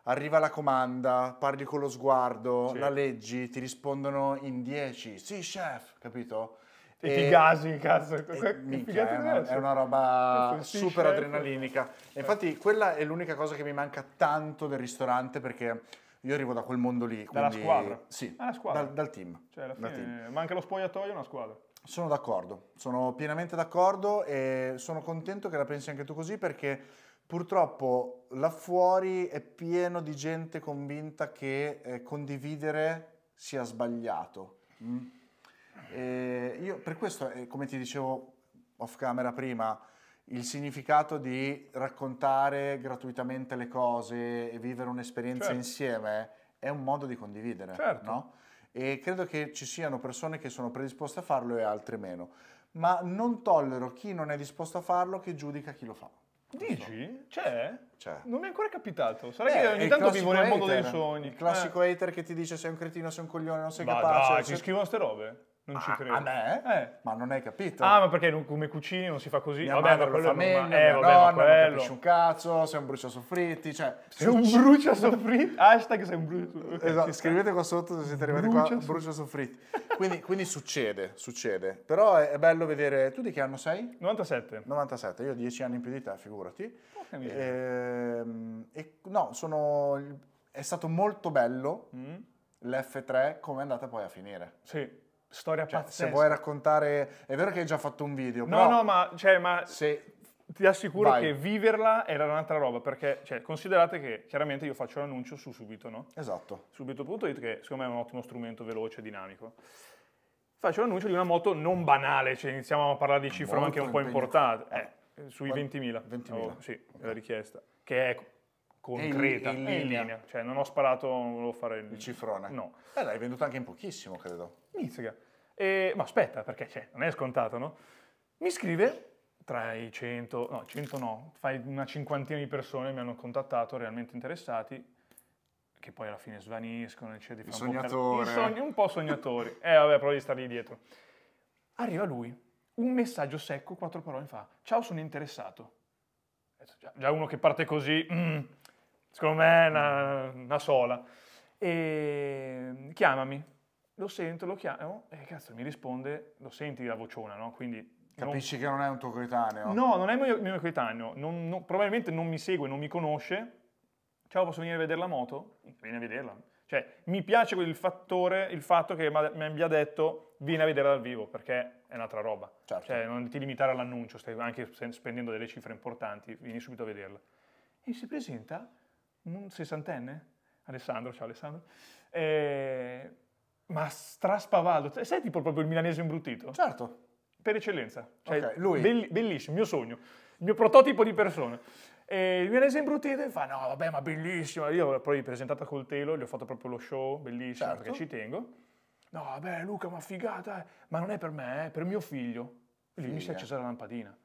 arriva la comanda, parli con lo sguardo, sì. la leggi, ti rispondono in 10, sì chef, capito? E, e ti gasi, cazzo, e, e minchia, è, una, è, una, roba sì, super chef. adrenalinica. E infatti quella è l'unica cosa che mi manca tanto del ristorante perché io arrivo da quel mondo lì. Dalla quindi, squadra? Sì, ah, squadra. Dal, dal, team. Cioè alla fine team. manca lo spogliatoio e una squadra. Sono d'accordo, sono pienamente d'accordo e sono contento che la pensi anche tu così perché purtroppo là fuori è pieno di gente convinta che eh, condividere sia sbagliato. Mm. io per questo, eh, come ti dicevo off camera prima, il significato di raccontare gratuitamente le cose e vivere un'esperienza certo. insieme è un modo di condividere, certo. no? E credo che ci siano persone che sono predisposte a farlo e altre meno. Ma non tollero chi non è disposto a farlo che giudica chi lo fa. Dici? C'è? C'è. Non mi è ancora capitato. Sarà Beh, che ogni tanto vivo nel mondo dei sogni. Il classico eh. hater che ti dice sei un cretino, sei un coglione, non sei Ma capace. Ma ci scrivono ste robe? Non ci ah, credo. A me? Eh. Ma non hai capito. Ah, ma perché non, come cucini non si fa così? Mia vabbè, madre lo fa meglio, eh, non... eh, vabbè, nonna, ma non capisci un cazzo, sei un brucia soffritti, cioè... Sei un cioè, brucia soffritti? Hashtag sei un brucia soffritti. Esatto, scrivete qua sotto se siete arrivati brucia qua, brucia soffritti. quindi, quindi, succede, succede. Però è, bello vedere... Tu di che anno sei? 97. 97, io ho 10 anni in più di te, figurati. Oh, e, e, no, sono... È stato molto bello mm. l'F3 come è andata poi a finire. Sì storia cioè, pazzesca. Se vuoi raccontare, è vero che hai già fatto un video, però... no, No, ma, cioè, ma se... ti assicuro Vai. che viverla era un'altra roba, perché cioè, considerate che chiaramente io faccio l'annuncio su Subito, no? Esatto. Subito.it che secondo me è un ottimo strumento veloce e dinamico. Faccio l'annuncio di una moto non banale, cioè iniziamo a parlare di cifre Molto anche un po' importanti. Eh, sui 20.000. 20.000. Oh, sì, okay. la richiesta. Che è concreta, è in, linea. in linea. Cioè, non ho sparato, non volevo fare il, il cifrone. No. Eh, l'hai venduto anche in pochissimo, credo. Mizzica. E... Ma aspetta, perché cioè, non è scontato, no? Mi scrive tra i 100, no, 100 no, fai una cinquantina di persone mi hanno contattato realmente interessati che poi alla fine svaniscono, eccetera. Cioè, il sognatore. Un po', sogni, un po' sognatori. eh vabbè, provi a stargli dietro. Arriva lui, un messaggio secco, quattro parole fa, ciao sono interessato. Già uno che parte così, mm, secondo me una, una sola. E chiamami, lo sento, lo chiamo oh, e eh, cazzo mi risponde, lo senti la vociona, no? Quindi Capisci non... che non è un tuo coetaneo? No, non è mio, mio coetaneo, non, non, probabilmente non mi segue, non mi conosce. Ciao, posso venire a vedere la moto? Vieni a vederla. Cioè, mi piace il fattore, il fatto che mi abbia detto vieni a vederla dal vivo, perché è un'altra roba. Certo. Cioè, non ti limitare all'annuncio, stai anche spendendo delle cifre importanti, vieni subito a vederla. E si presenta un sessantenne, Alessandro, ciao Alessandro, eh, ma straspavaldo, sei tipo proprio il milanese imbruttito? Certo. Per eccellenza, cioè, okay, lui. Be bellissimo, mio sogno, il mio prototipo di persona. E eh, il milanese imbruttito fa, no vabbè ma bellissimo, io poi l'ho presentata col telo, gli ho fatto proprio lo show, bellissimo, certo. perché ci tengo. No vabbè Luca, ma figata, eh. ma non è per me, eh, è per mio figlio. E lì Figlia. mi si è accesa la lampadina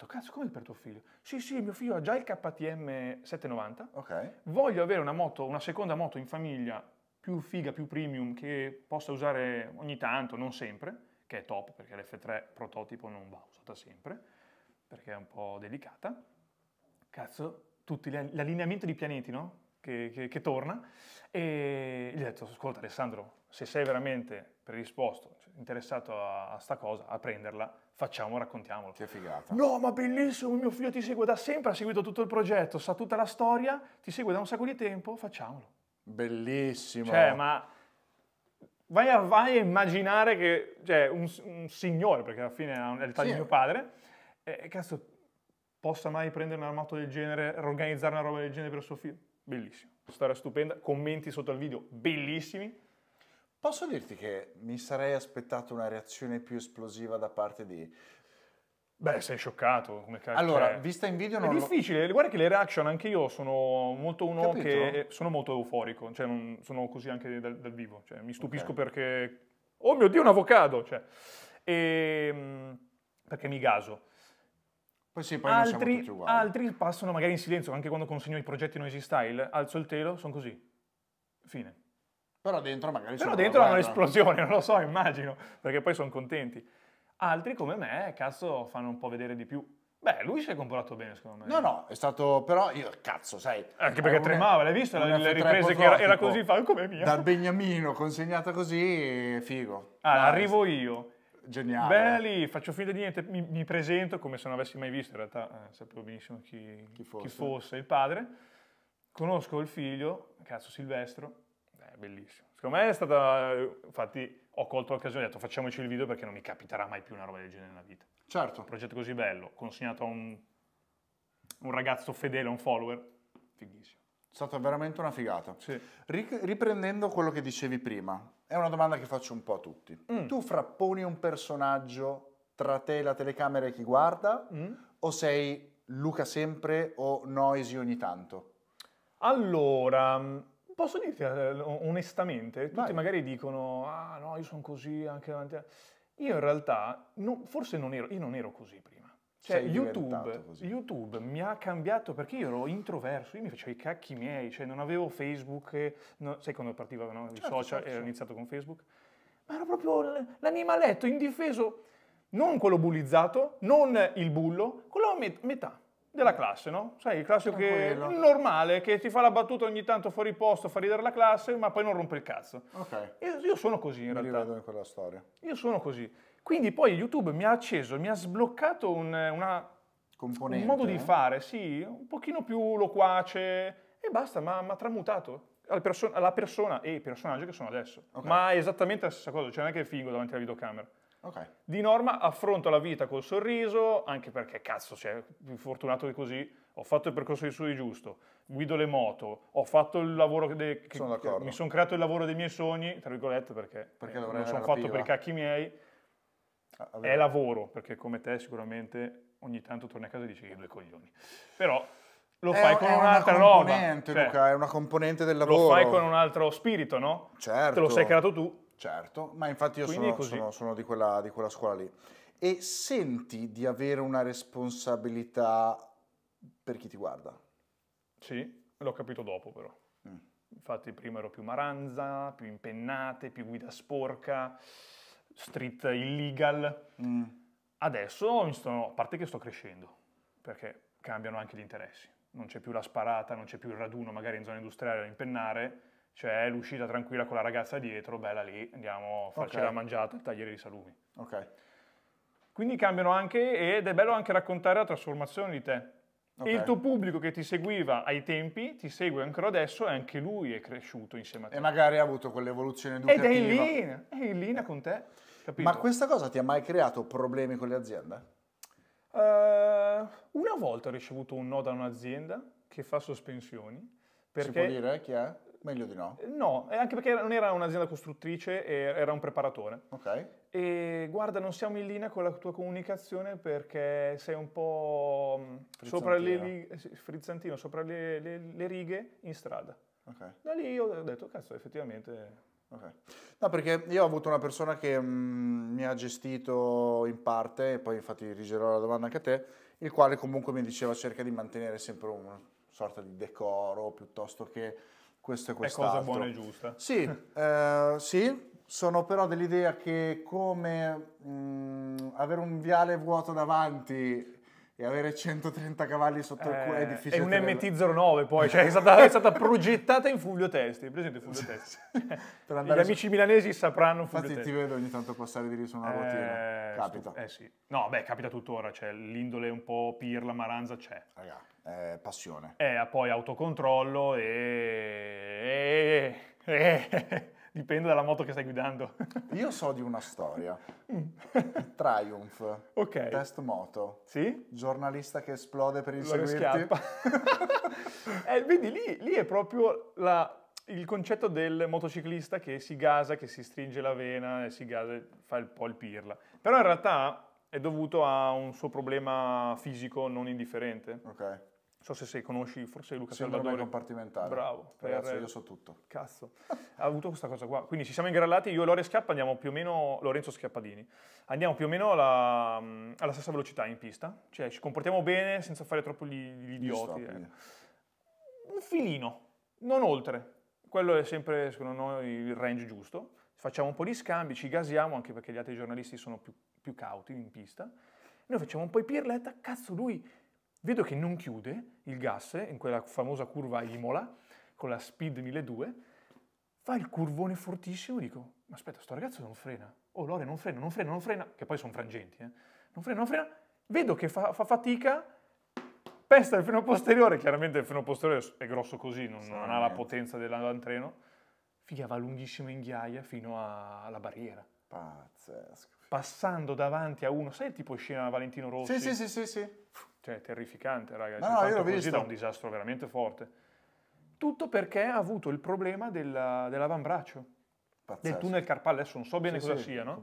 detto, cazzo, come per tuo figlio? Sì, sì, mio figlio ha già il KTM 790. Okay. Voglio avere una moto, una seconda moto in famiglia più figa, più premium, che possa usare ogni tanto, non sempre, che è top perché l'F3 prototipo non va usata sempre, perché è un po' delicata. Cazzo, tutti l'allineamento di pianeti, no? Che, che, che, torna e gli ho detto ascolta Alessandro se sei veramente predisposto cioè, interessato a, a sta cosa a prenderla facciamo, raccontiamolo. Che figata. No, ma bellissimo, mio figlio ti segue da sempre, ha seguito tutto il progetto, sa tutta la storia, ti segue da un sacco di tempo, facciamolo. Bellissimo. Cioè, ma vai a, vai a immaginare che cioè, un, un, signore, perché alla fine è l'età sì. di mio padre, eh, cazzo, possa mai prendere un armato del genere, organizzare una roba del genere per suo figlio? Bellissimo. Storia stupenda, commenti sotto al video, bellissimi. Posso dirti che mi sarei aspettato una reazione più esplosiva da parte di... Beh, sei scioccato. Come cacchio allora, è. Cioè, vista in video non... È difficile, lo... guarda che le reaction anche io sono molto uno Capito? che... Sono molto euforico, cioè non, sono così anche dal, dal vivo. Cioè, mi stupisco okay. perché... Oh mio Dio, un avocado! Cioè, e... Ehm, perché mi gaso. Poi sì, poi altri, altri passano magari in silenzio, anche quando consegno i progetti Noisy Style, alzo il telo, sono così. Fine. Però dentro magari Però dentro hanno l'esplosione, non lo so, immagino, perché poi sono contenti. Altri come me, cazzo, fanno un po' vedere di più. Beh, lui si è comportato bene, secondo me. No, no, è stato però io cazzo, sai. Anche perché tremava, l'hai visto le, riprese che era, era così fa come mia. Dal Beniamino consegnata così, figo. Ah, Dai, arrivo io. Geniale. Beh, lì faccio finta di niente, mi, mi, presento come se non avessi mai visto, in realtà eh, sapevo benissimo chi, chi, fosse. chi fosse il padre. Conosco il figlio, cazzo Silvestro, bellissimo. Secondo me è stata, infatti ho colto l'occasione e ho detto facciamoci il video perché non mi capiterà mai più una roba del genere nella vita. Certo. Un progetto così bello, consegnato a un, un ragazzo fedele, un follower, fighissimo. È stata veramente una figata. Sì. riprendendo quello che dicevi prima, è una domanda che faccio un po' a tutti. Mm. Tu frapponi un personaggio tra te, e la telecamera e chi guarda mm. o sei Luca sempre o Noisy ogni tanto? Allora, Posso dirti eh, onestamente, tutti magari dicono, ah no, io sono così anche davanti a... Io in realtà, no, forse non ero, io non ero così prima. Cioè, YouTube, YouTube, mi ha cambiato perché io ero introverso, io mi facevo i cacchi miei, cioè non avevo Facebook, no, sai quando partivano certo, i social, certo. ero certo. iniziato con Facebook, ma ero proprio l'animaletto indifeso, non quello bullizzato, non il bullo, quello a met- metà della classe, no? Sai, il classico che normale, che ti fa la battuta ogni tanto fuori posto, fa ridere la classe, ma poi non rompe il cazzo. Ok. Io, io sono così in mi realtà. in quella storia. Io sono così. Quindi poi YouTube mi ha acceso, mi ha sbloccato un, una, un modo di fare, sì, un pochino più loquace e basta, ma ha tramutato alla, perso- persona e i personaggi che sono adesso. Okay. Ma è esattamente la stessa cosa, cioè non è che fingo davanti alla videocamera. Okay. Di norma affronto la vita col sorriso, anche perché cazzo, sei più fortunato di così, ho fatto il percorso di studi giusto, guido le moto, ho fatto il lavoro de, che, sono che mi sono creato il lavoro dei miei sogni, tra virgolette, perché, perché eh, non sono fatto per i eh. cacchi miei. Ah, è lavoro, perché come te sicuramente ogni tanto torni a casa e dici che due coglioni. Però lo fai è, con è un'altra roba. Cioè, è una componente del lavoro. Lo fai con un altro spirito, no? Certo. Te lo sei certo. creato tu, Certo, ma infatti io sono, sono, sono di, quella, di quella scuola lì. E senti di avere una responsabilità per chi ti guarda? Sì, l'ho capito dopo però. Mm. Infatti prima ero più maranza, più impennate, più guida sporca, street illegal. Mm. Adesso, sono, a parte che sto crescendo, perché cambiano anche gli interessi. Non c'è più la sparata, non c'è più il raduno magari in zona industriale a impennare, cioè l'uscita tranquilla con la ragazza dietro, bella lì, andiamo a farci okay. la mangiata, il tagliere di salumi. Ok. Quindi cambiano anche, ed è bello anche raccontare la trasformazione di te. Okay. E il tuo pubblico che ti seguiva ai tempi, ti segue ancora adesso e anche lui è cresciuto insieme a te. E magari ha avuto quell'evoluzione educativa. Ed è in linea, è in linea eh. con te. Capito? Ma questa cosa ti ha mai creato problemi con le aziende? Uh, una volta ho ricevuto un no da un'azienda che fa sospensioni. Perché... Si può dire chi è? Meglio di no. Eh, no, anche perché non era un'azienda costruttrice, era un preparatore. Ok. E guarda, non siamo in linea con la tua comunicazione perché sei un po' mm, sopra le, righe, frizzantino, sopra le, le, le righe in strada. Ok. Da lì ho detto, cazzo, effettivamente... Ok. No, perché io ho avuto una persona che mh, mm, mi ha gestito in parte, e poi infatti rigerò la domanda anche a te, il quale comunque mi diceva cerca di mantenere sempre una sorta di decoro piuttosto che questo e quest'altro. È cosa buona e giusta. Sì, eh, sì sono però dell'idea che come mh, mm, avere un viale vuoto davanti e avere 130 cavalli sotto eh, il culo è eh, difficile. È un MT-09 poi, cioè è stata, è stata progettata in Fulvio Testi, presente Fulvio Testi. Cioè, per andare Gli amici milanesi sapranno Fulvio Infatti Testi. ti vedo ogni tanto passare di lì su una eh, rotina, capita. Stu- eh sì, no beh capita tuttora, cioè l'indole un po' pirla, maranza c'è. Raga, eh, passione. Eh, poi autocontrollo e... e... e dipende dalla moto che stai guidando. Io so di una storia. Mm. Triumph. Ok. Test moto. Sì? Giornalista che esplode per inseguirti. eh, vedi, lì, lì è proprio la, il concetto del motociclista che si gasa, che si stringe la vena e si gasa, e fa un po' il pirla. Però in realtà è dovuto a un suo problema fisico non indifferente. Ok so se sei, conosci forse Luca Sindrome Salvatore. compartimentale. Bravo. Ragazzo, per... Eh, io so tutto. Cazzo. ha avuto questa cosa qua. Quindi ci siamo ingrallati, io e Lore Schiappa andiamo più o meno, Lorenzo Schiappadini, andiamo più o meno alla, mm, alla stessa velocità in pista. Cioè ci comportiamo bene senza fare troppo gli, gli idioti. Eh. Un filino, non oltre. Quello è sempre, secondo noi, il range giusto. Facciamo un po' di scambi, ci gasiamo, anche perché gli altri giornalisti sono più, più cauti in pista. Noi facciamo un po' di pirletta, cazzo lui Vedo che non chiude il gas in quella famosa curva Imola con la Speed 1200, fa il curvone fortissimo, dico, ma aspetta, sto ragazzo non frena, oh Lore non frena, non frena, non frena, che poi sono frangenti, eh. non frena, non frena, vedo che fa, fa fatica, pesta il freno posteriore, chiaramente il freno posteriore è grosso così, non, non ha la potenza dell'antreno, figa va lunghissimo in ghiaia fino alla barriera. Pazzesco passando davanti a uno, sai tipo scena Valentino Rossi? Sì, sì, sì, sì, Cioè, è terrificante, raga. Ma cioè, no, io l'ho visto. da un disastro veramente forte. Tutto perché ha avuto il problema della, dell'avambraccio. Pazzesco. Del tunnel carpale, adesso non so bene sì, cosa sì, sia, no?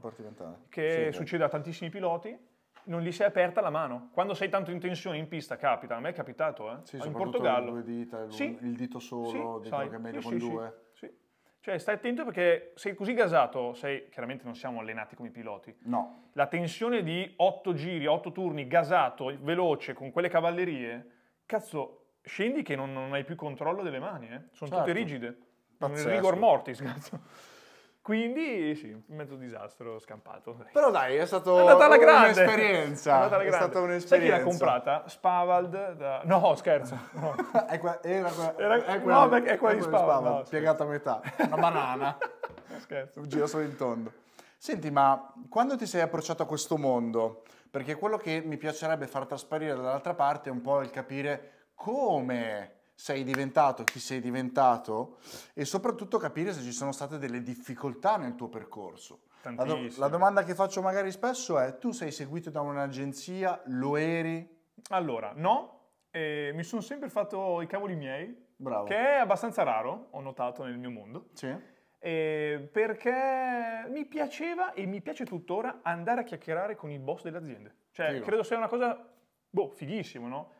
Che succede a tantissimi piloti, non gli si è aperta la mano. Quando sei tanto in tensione in pista, capita. A me è capitato, eh? Sì, ah, in Portogallo. Dita, il, sì. il dito solo, sì, dicono che è meglio sì, con due. Cioè, stai attento perché sei così gasato, sei, chiaramente non siamo allenati come piloti. No. La tensione di 8 giri, 8 turni, gasato, veloce, con quelle cavallerie, cazzo, scendi che non, non hai più controllo delle mani, eh. Sono certo. tutte rigide. Pazzesco. Un rigor mortis, cazzo. Quindi sì, mezzo disastro scampato. Però dai, è stata un'esperienza. È alla È stata un'esperienza. Sai chi l'ha comprata? Spavald. Da... No, scherzo. No. è que- era que- era... È quella, no, è quella, di Spavald. Spavald no, piegata a metà. Una banana. scherzo. Un giro solo in tondo. Senti, ma quando ti sei approcciato a questo mondo? Perché quello che mi piacerebbe far trasparire dall'altra parte è un po' il capire come sei diventato, chi sei diventato e soprattutto capire se ci sono state delle difficoltà nel tuo percorso. La, do- la, domanda che faccio magari spesso è, tu sei seguito da un'agenzia, lo eri? Allora, no, eh, mi sono sempre fatto i cavoli miei, Bravo. che è abbastanza raro, ho notato nel mio mondo. Sì. Eh, perché mi piaceva e mi piace tuttora andare a chiacchierare con il boss delle aziende. Cioè, Figo. credo sia una cosa, boh, fighissimo, no?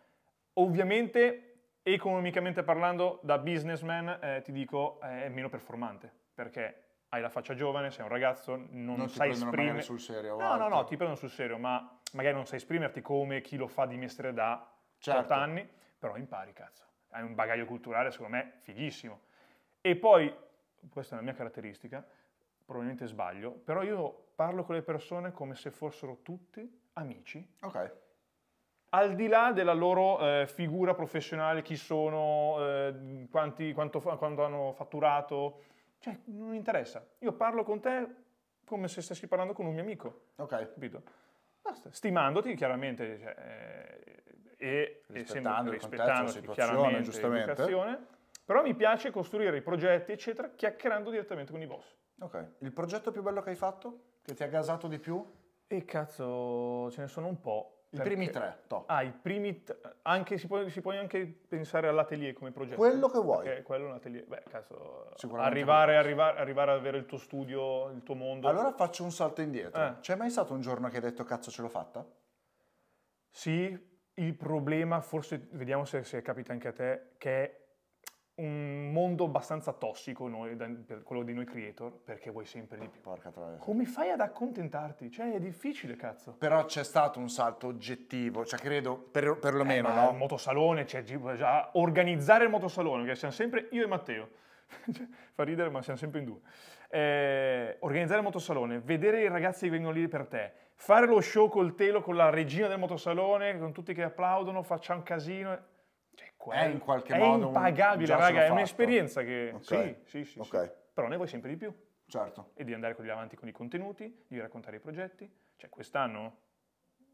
Ovviamente economicamente parlando, da businessman eh, ti dico eh, è meno performante perché hai la faccia giovane, sei un ragazzo, non, non sai esprimere... sul serio. No, altro. no, no, ti prendono sul serio, ma magari non sai esprimerti come chi lo fa di mestiere da certo. anni, però impari, cazzo. Hai un bagaglio culturale, secondo me, fighissimo. E poi, questa è una mia caratteristica, probabilmente sbaglio, però io parlo con le persone come se fossero tutti amici. Ok al di là della loro eh, figura professionale, chi sono, eh, quanti, quanto, quanto, hanno fatturato, cioè non interessa. Io parlo con te come se stessi parlando con un mio amico. Ok. Capito? Basta. Stimandoti chiaramente cioè, eh, e rispettando, essendo, rispettando chiaramente giustamente. l'educazione. Però mi piace costruire i progetti, eccetera, chiacchierando direttamente con i boss. Ok. Il progetto più bello che hai fatto? Che ti ha gasato di più? E cazzo, ce ne sono un po'. I primi tre, to. Ah, i primi tre. anche, si, può, si può anche pensare all'atelier come progetto. Quello che vuoi. Perché quello è un atelier. Beh, cazzo. arrivare, arrivare, arrivare, ad avere il tuo studio, il tuo mondo. Allora faccio un salto indietro. Eh. C'è mai stato un giorno che hai detto cazzo ce l'ho fatta? Sì, il problema, forse vediamo se, se capita anche a te, che è un mondo abbastanza tossico noi, da, per quello di noi creator, perché vuoi sempre di più. Porca traversa. Come fai ad accontentarti? Cioè, è difficile, cazzo. Però c'è stato un salto oggettivo, cioè credo, per, perlomeno, eh, no? Il motosalone, cioè, già, organizzare il motosalone, che siamo sempre io e Matteo. Cioè, fa ridere, ma siamo sempre in due. Eh, organizzare il motosalone, vedere i ragazzi che vengono lì per te, fare lo show col telo, con la regina del motosalone, con tutti che applaudono, facciamo casino è in qualche è modo impagabile, un, raga, è un'esperienza che... Okay. Sì, sì, sì, okay. sì, Però ne vuoi sempre di più. Certo. E di andare avanti con i contenuti, di raccontare i progetti. Cioè, quest'anno, non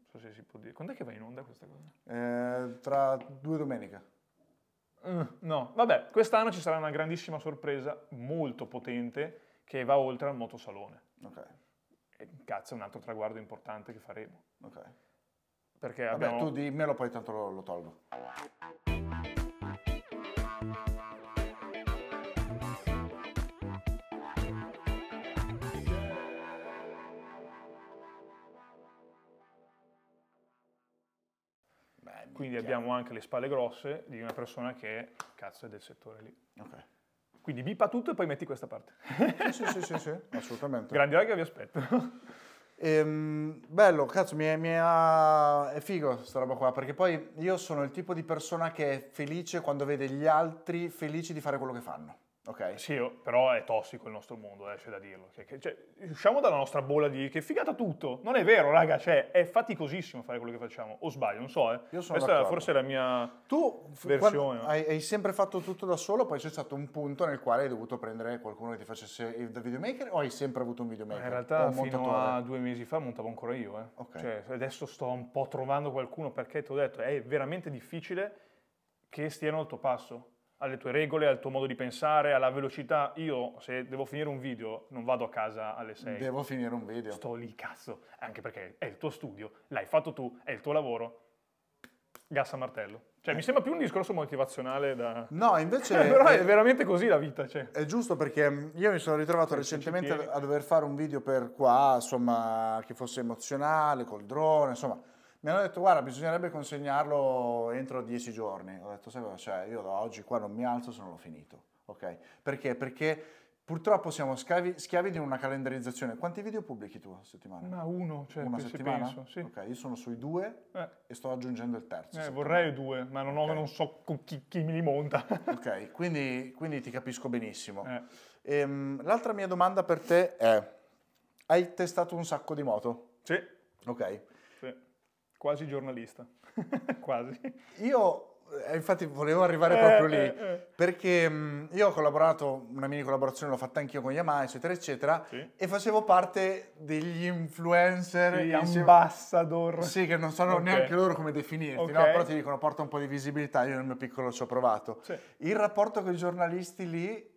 so se si può dire, quando è che va in onda questa cosa? Eh, tra due domeniche. Mm, no, vabbè, quest'anno ci sarà una grandissima sorpresa, molto potente, che va oltre al motosalone. Ok. E, cazzo, è un altro traguardo importante che faremo. Ok. Perché Vabbè, abbiamo... tu dimmelo, poi tanto lo, lo tolgo. Quindi Chiaro. abbiamo anche le spalle grosse di una persona che cazzo è del settore lì. Okay. Quindi bipa tutto e poi metti questa parte. sì, sì, sì, sì, sì, assolutamente. Grandi che vi aspetto. Ehm, bello, cazzo, mi è, mi è, è figo questa roba qua, perché poi io sono il tipo di persona che è felice quando vede gli altri felici di fare quello che fanno. Okay. Sì, però è tossico il nostro mondo, eh, c'è da dirlo. Che, che, cioè, usciamo dalla nostra bolla di che figata tutto. Non è vero, raga, cioè, è faticosissimo fare quello che facciamo. O sbaglio, non so. Eh. Questa d'accordo. è forse la mia tu, versione. Hai, hai, sempre fatto tutto da solo, poi c'è stato un punto nel quale hai dovuto prendere qualcuno che ti facesse il videomaker o hai sempre avuto un videomaker? In realtà fino a due mesi fa montavo ancora io. Eh. Okay. Cioè, adesso sto un po' trovando qualcuno perché ti ho detto, è veramente difficile che stiano al tuo passo alle tue regole, al tuo modo di pensare, alla velocità. Io, se devo finire un video, non vado a casa alle 6. Devo finire un video. Sto lì, cazzo. Anche perché è il tuo studio, l'hai fatto tu, è il tuo lavoro. Gas a martello. Cioè, eh. mi sembra più un discorso motivazionale da... No, invece... però è, è veramente così la vita, cioè. È giusto perché mm, io mi sono ritrovato per cioè, recentemente a dover fare un video per qua, insomma, che fosse emozionale, col drone, insomma mi hanno detto guarda bisognerebbe consegnarlo entro dieci giorni, ho detto sai cosa, cioè, io da oggi qua non mi alzo se non l'ho finito, ok? Perché? Perché purtroppo siamo schiavi, schiavi, di una calendarizzazione, quanti video pubblichi tu a settimana? Ma uno, cioè una settimana? Penso, sì. Ok, io sono sui due eh. e sto aggiungendo il terzo. Eh, vorrei due, ma non, ho, okay. non so chi, chi, mi li monta. ok, quindi, quindi, ti capisco benissimo. Eh. Ehm, l'altra mia domanda per te è, hai testato un sacco di moto? Sì. Ok. Quasi giornalista, quasi. Io eh, infatti volevo arrivare eh, proprio lì, eh, eh. perché mh, mm, io ho collaborato, una mini collaborazione l'ho fatta anch'io con Yamaha, eccetera, eccetera, sì. e facevo parte degli influencer... Gli sì, ambassador. Sì, che non sanno okay. neanche loro come definirti, okay. no? però ti dicono porta un po' di visibilità, io nel mio piccolo ci ho provato. Sì. Il rapporto con i giornalisti lì...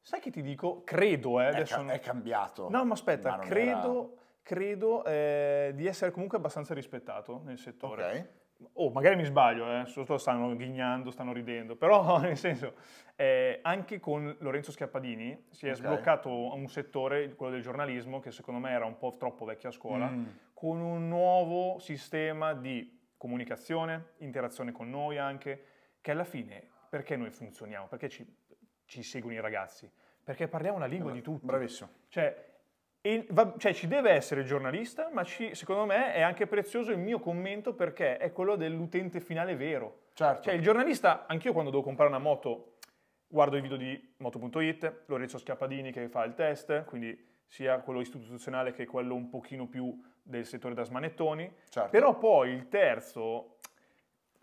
Sai che ti dico? Credo, eh, è, ca- non... è cambiato. No, ma aspetta, ma credo... Era credo eh, di essere comunque abbastanza rispettato nel settore. Okay. Oh, magari mi sbaglio, eh, stanno ghignando, stanno ridendo, però nel senso, eh, anche con Lorenzo Schiappadini si è okay. sbloccato un settore, quello del giornalismo, che secondo me era un po' troppo vecchia scuola, mm. con un nuovo sistema di comunicazione, interazione con noi anche, che alla fine perché noi funzioniamo? Perché ci, ci seguono i ragazzi? Perché parliamo una lingua no, eh, di tutti. Bravissimo. Cioè, il, va, cioè ci deve essere il giornalista, ma ci, secondo me è anche prezioso il mio commento perché è quello dell'utente finale vero. Certo. Cioè il giornalista, anch'io quando devo comprare una moto, guardo i video di moto.it, Lorenzo Schiappadini che fa il test, quindi sia quello istituzionale che quello un pochino più del settore da smanettoni. Certo. Però poi il terzo,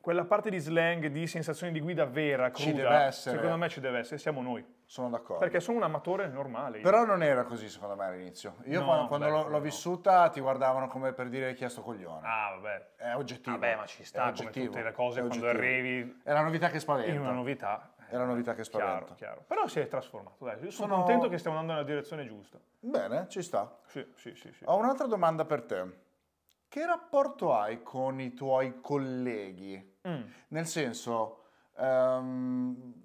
quella parte di slang, di sensazione di guida vera, cruda, secondo me ci deve essere, siamo noi. Sono d'accordo. Perché sono un amatore normale. Io. Però non era così secondo me all'inizio. Io no, quando, quando l'ho, l'ho no. vissuta ti guardavano come per dire chi è sto coglione. Ah vabbè. È oggettivo. Vabbè ma ci sta, è oggettivo. tutte le cose quando arrivi... È la novità che spaventa. È una novità. È la novità che eh, spaventa. Chiaro, chiaro. Però si è trasformato, dai. Sono, sono, contento che stiamo andando nella direzione giusta. Bene, ci sta. Sì, sì, sì, sì. Ho un'altra domanda per te. Che rapporto hai con i tuoi colleghi? Mm. Nel senso... Um,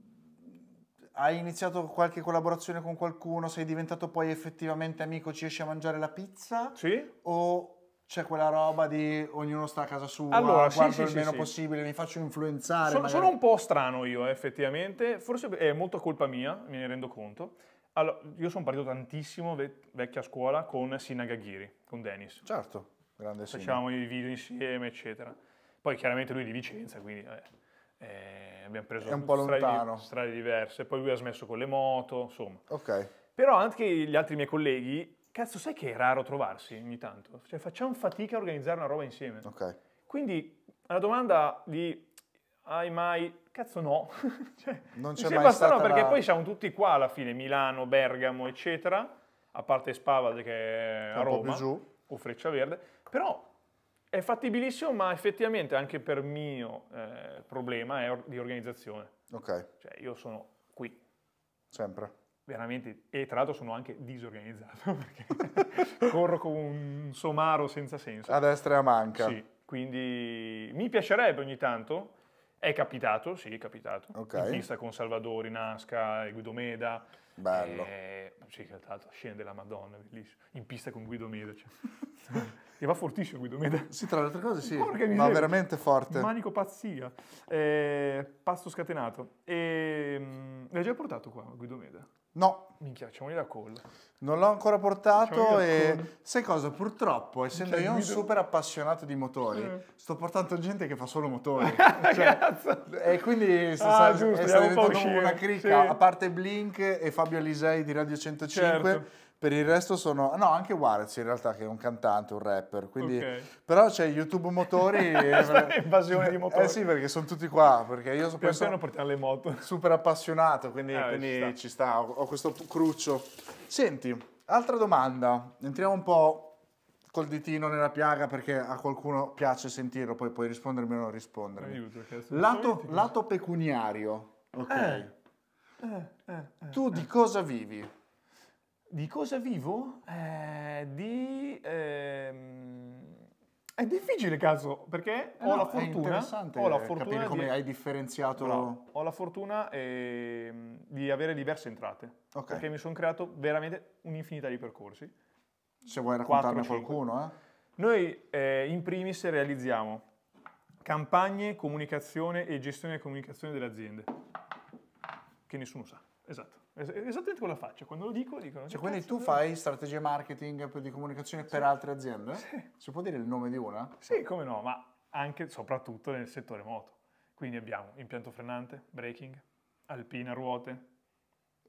hai iniziato qualche collaborazione con qualcuno, sei diventato poi effettivamente amico, ci riesci a mangiare la pizza? Sì. O c'è quella roba di ognuno sta a casa sua, allora, guardo sì, il sì, meno sì. possibile, mi faccio influenzare. Sono, sono, un po' strano io, eh, effettivamente, forse è molto colpa mia, me ne rendo conto. Allora, io sono partito tantissimo ve- vecchia scuola con Sinagaghiri, con Dennis. Certo, grande Facciamo i video insieme, eccetera. Poi chiaramente lui è di Vicenza, quindi... Eh eh, abbiamo preso un strade, strade, diverse, poi lui ha smesso con le moto, insomma. Ok. Però anche gli altri miei colleghi, cazzo sai che è raro trovarsi ogni tanto? Cioè facciamo fatica a organizzare una roba insieme. Okay. Quindi alla domanda di hai mai... Cazzo no. cioè, non c'è mai stata no, perché la... poi siamo tutti qua alla fine, Milano, Bergamo, eccetera, a parte Spavade che è a Roma, o Freccia Verde, però è fattibilissimo, ma effettivamente anche per mio eh, problema è or- di organizzazione. Ok. Cioè, io sono qui. Sempre. Veramente, e tra l'altro sono anche disorganizzato, perché corro come un somaro senza senso. A destra e a manca. Sì, quindi mi piacerebbe ogni tanto, è capitato, sì, è capitato, Ok. in pista con Salvadori, Nasca, Guido Meda, Bello. E... Eh, sì, tra l'altro scena della Madonna, bellissimo. In pista con Guido Meda. Cioè. e va fortissimo Guido Meda. Sì, tra le altre cose sì, Porca ma no, veramente forte. Manico pazzia. Eh, pasto scatenato. E... Ehm, l'hai già portato qua Guido Meda? No. Minchia, c'è la call. Non l'ho ancora portato e sai cosa? Purtroppo, cioè, essendo Minchia, io un super appassionato di motori, eh. sto portando gente che fa solo motori. cioè, e quindi ah, sta, giusto, è sta diventando un una cricca, sì. a parte Blink e Fabio Fabio Alisei di Radio 105. Certo. Per il resto sono... No, anche Warez in realtà che è un cantante, un rapper. Quindi... Okay. Però c'è YouTube Motori... e... Eh, invasione di motori. Eh sì, perché sono tutti qua. Perché io so Pian sono... portare le moto. Super appassionato, quindi, eh, quindi ci sta. Ci sta. Ho, questo cruccio. Senti, altra domanda. Entriamo un po' col ditino nella piaga perché a qualcuno piace sentirlo, poi puoi rispondermi o non rispondere. lato, lato pecuniario. Ok. Eh. Eh, eh, eh, tu di cosa vivi? Di cosa vivo? di... Ehm... È difficile caso, perché ho, no, la fortuna, ho la fortuna... capire come di... hai differenziato... No, ho la fortuna ehm, di avere diverse entrate, okay. perché mi sono creato veramente un'infinità di percorsi. Se vuoi raccontarne qualcuno, eh? Noi eh, in primis realizziamo campagne, comunicazione e gestione e comunicazione delle aziende che nessuno sa. Esatto, esattamente quella faccia, quando lo dico dicono... Cioè, quindi tu fai strategia marketing di comunicazione per sì. altre aziende? Sì. Si può dire il nome di una? Sì, come no, ma anche, soprattutto nel settore moto. Quindi abbiamo impianto frenante, braking, alpina, ruote.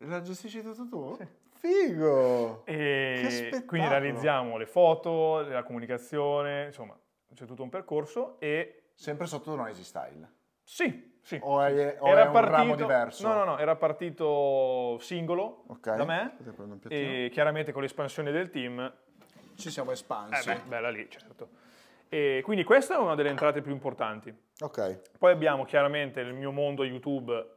La gestisci tutto tu? Sì. Figo! E quindi realizziamo le foto, la comunicazione, insomma, c'è tutto un percorso e... Sempre sotto Noisy Style? Sì, sì, o è, o era è partito, ramo diverso? No, no, no, era partito singolo okay. da me e chiaramente con l'espansione del team ci siamo espansi. Eh beh, bella lì, certo. E quindi questa è una delle entrate più importanti. Ok. Poi abbiamo chiaramente il mio mondo YouTube,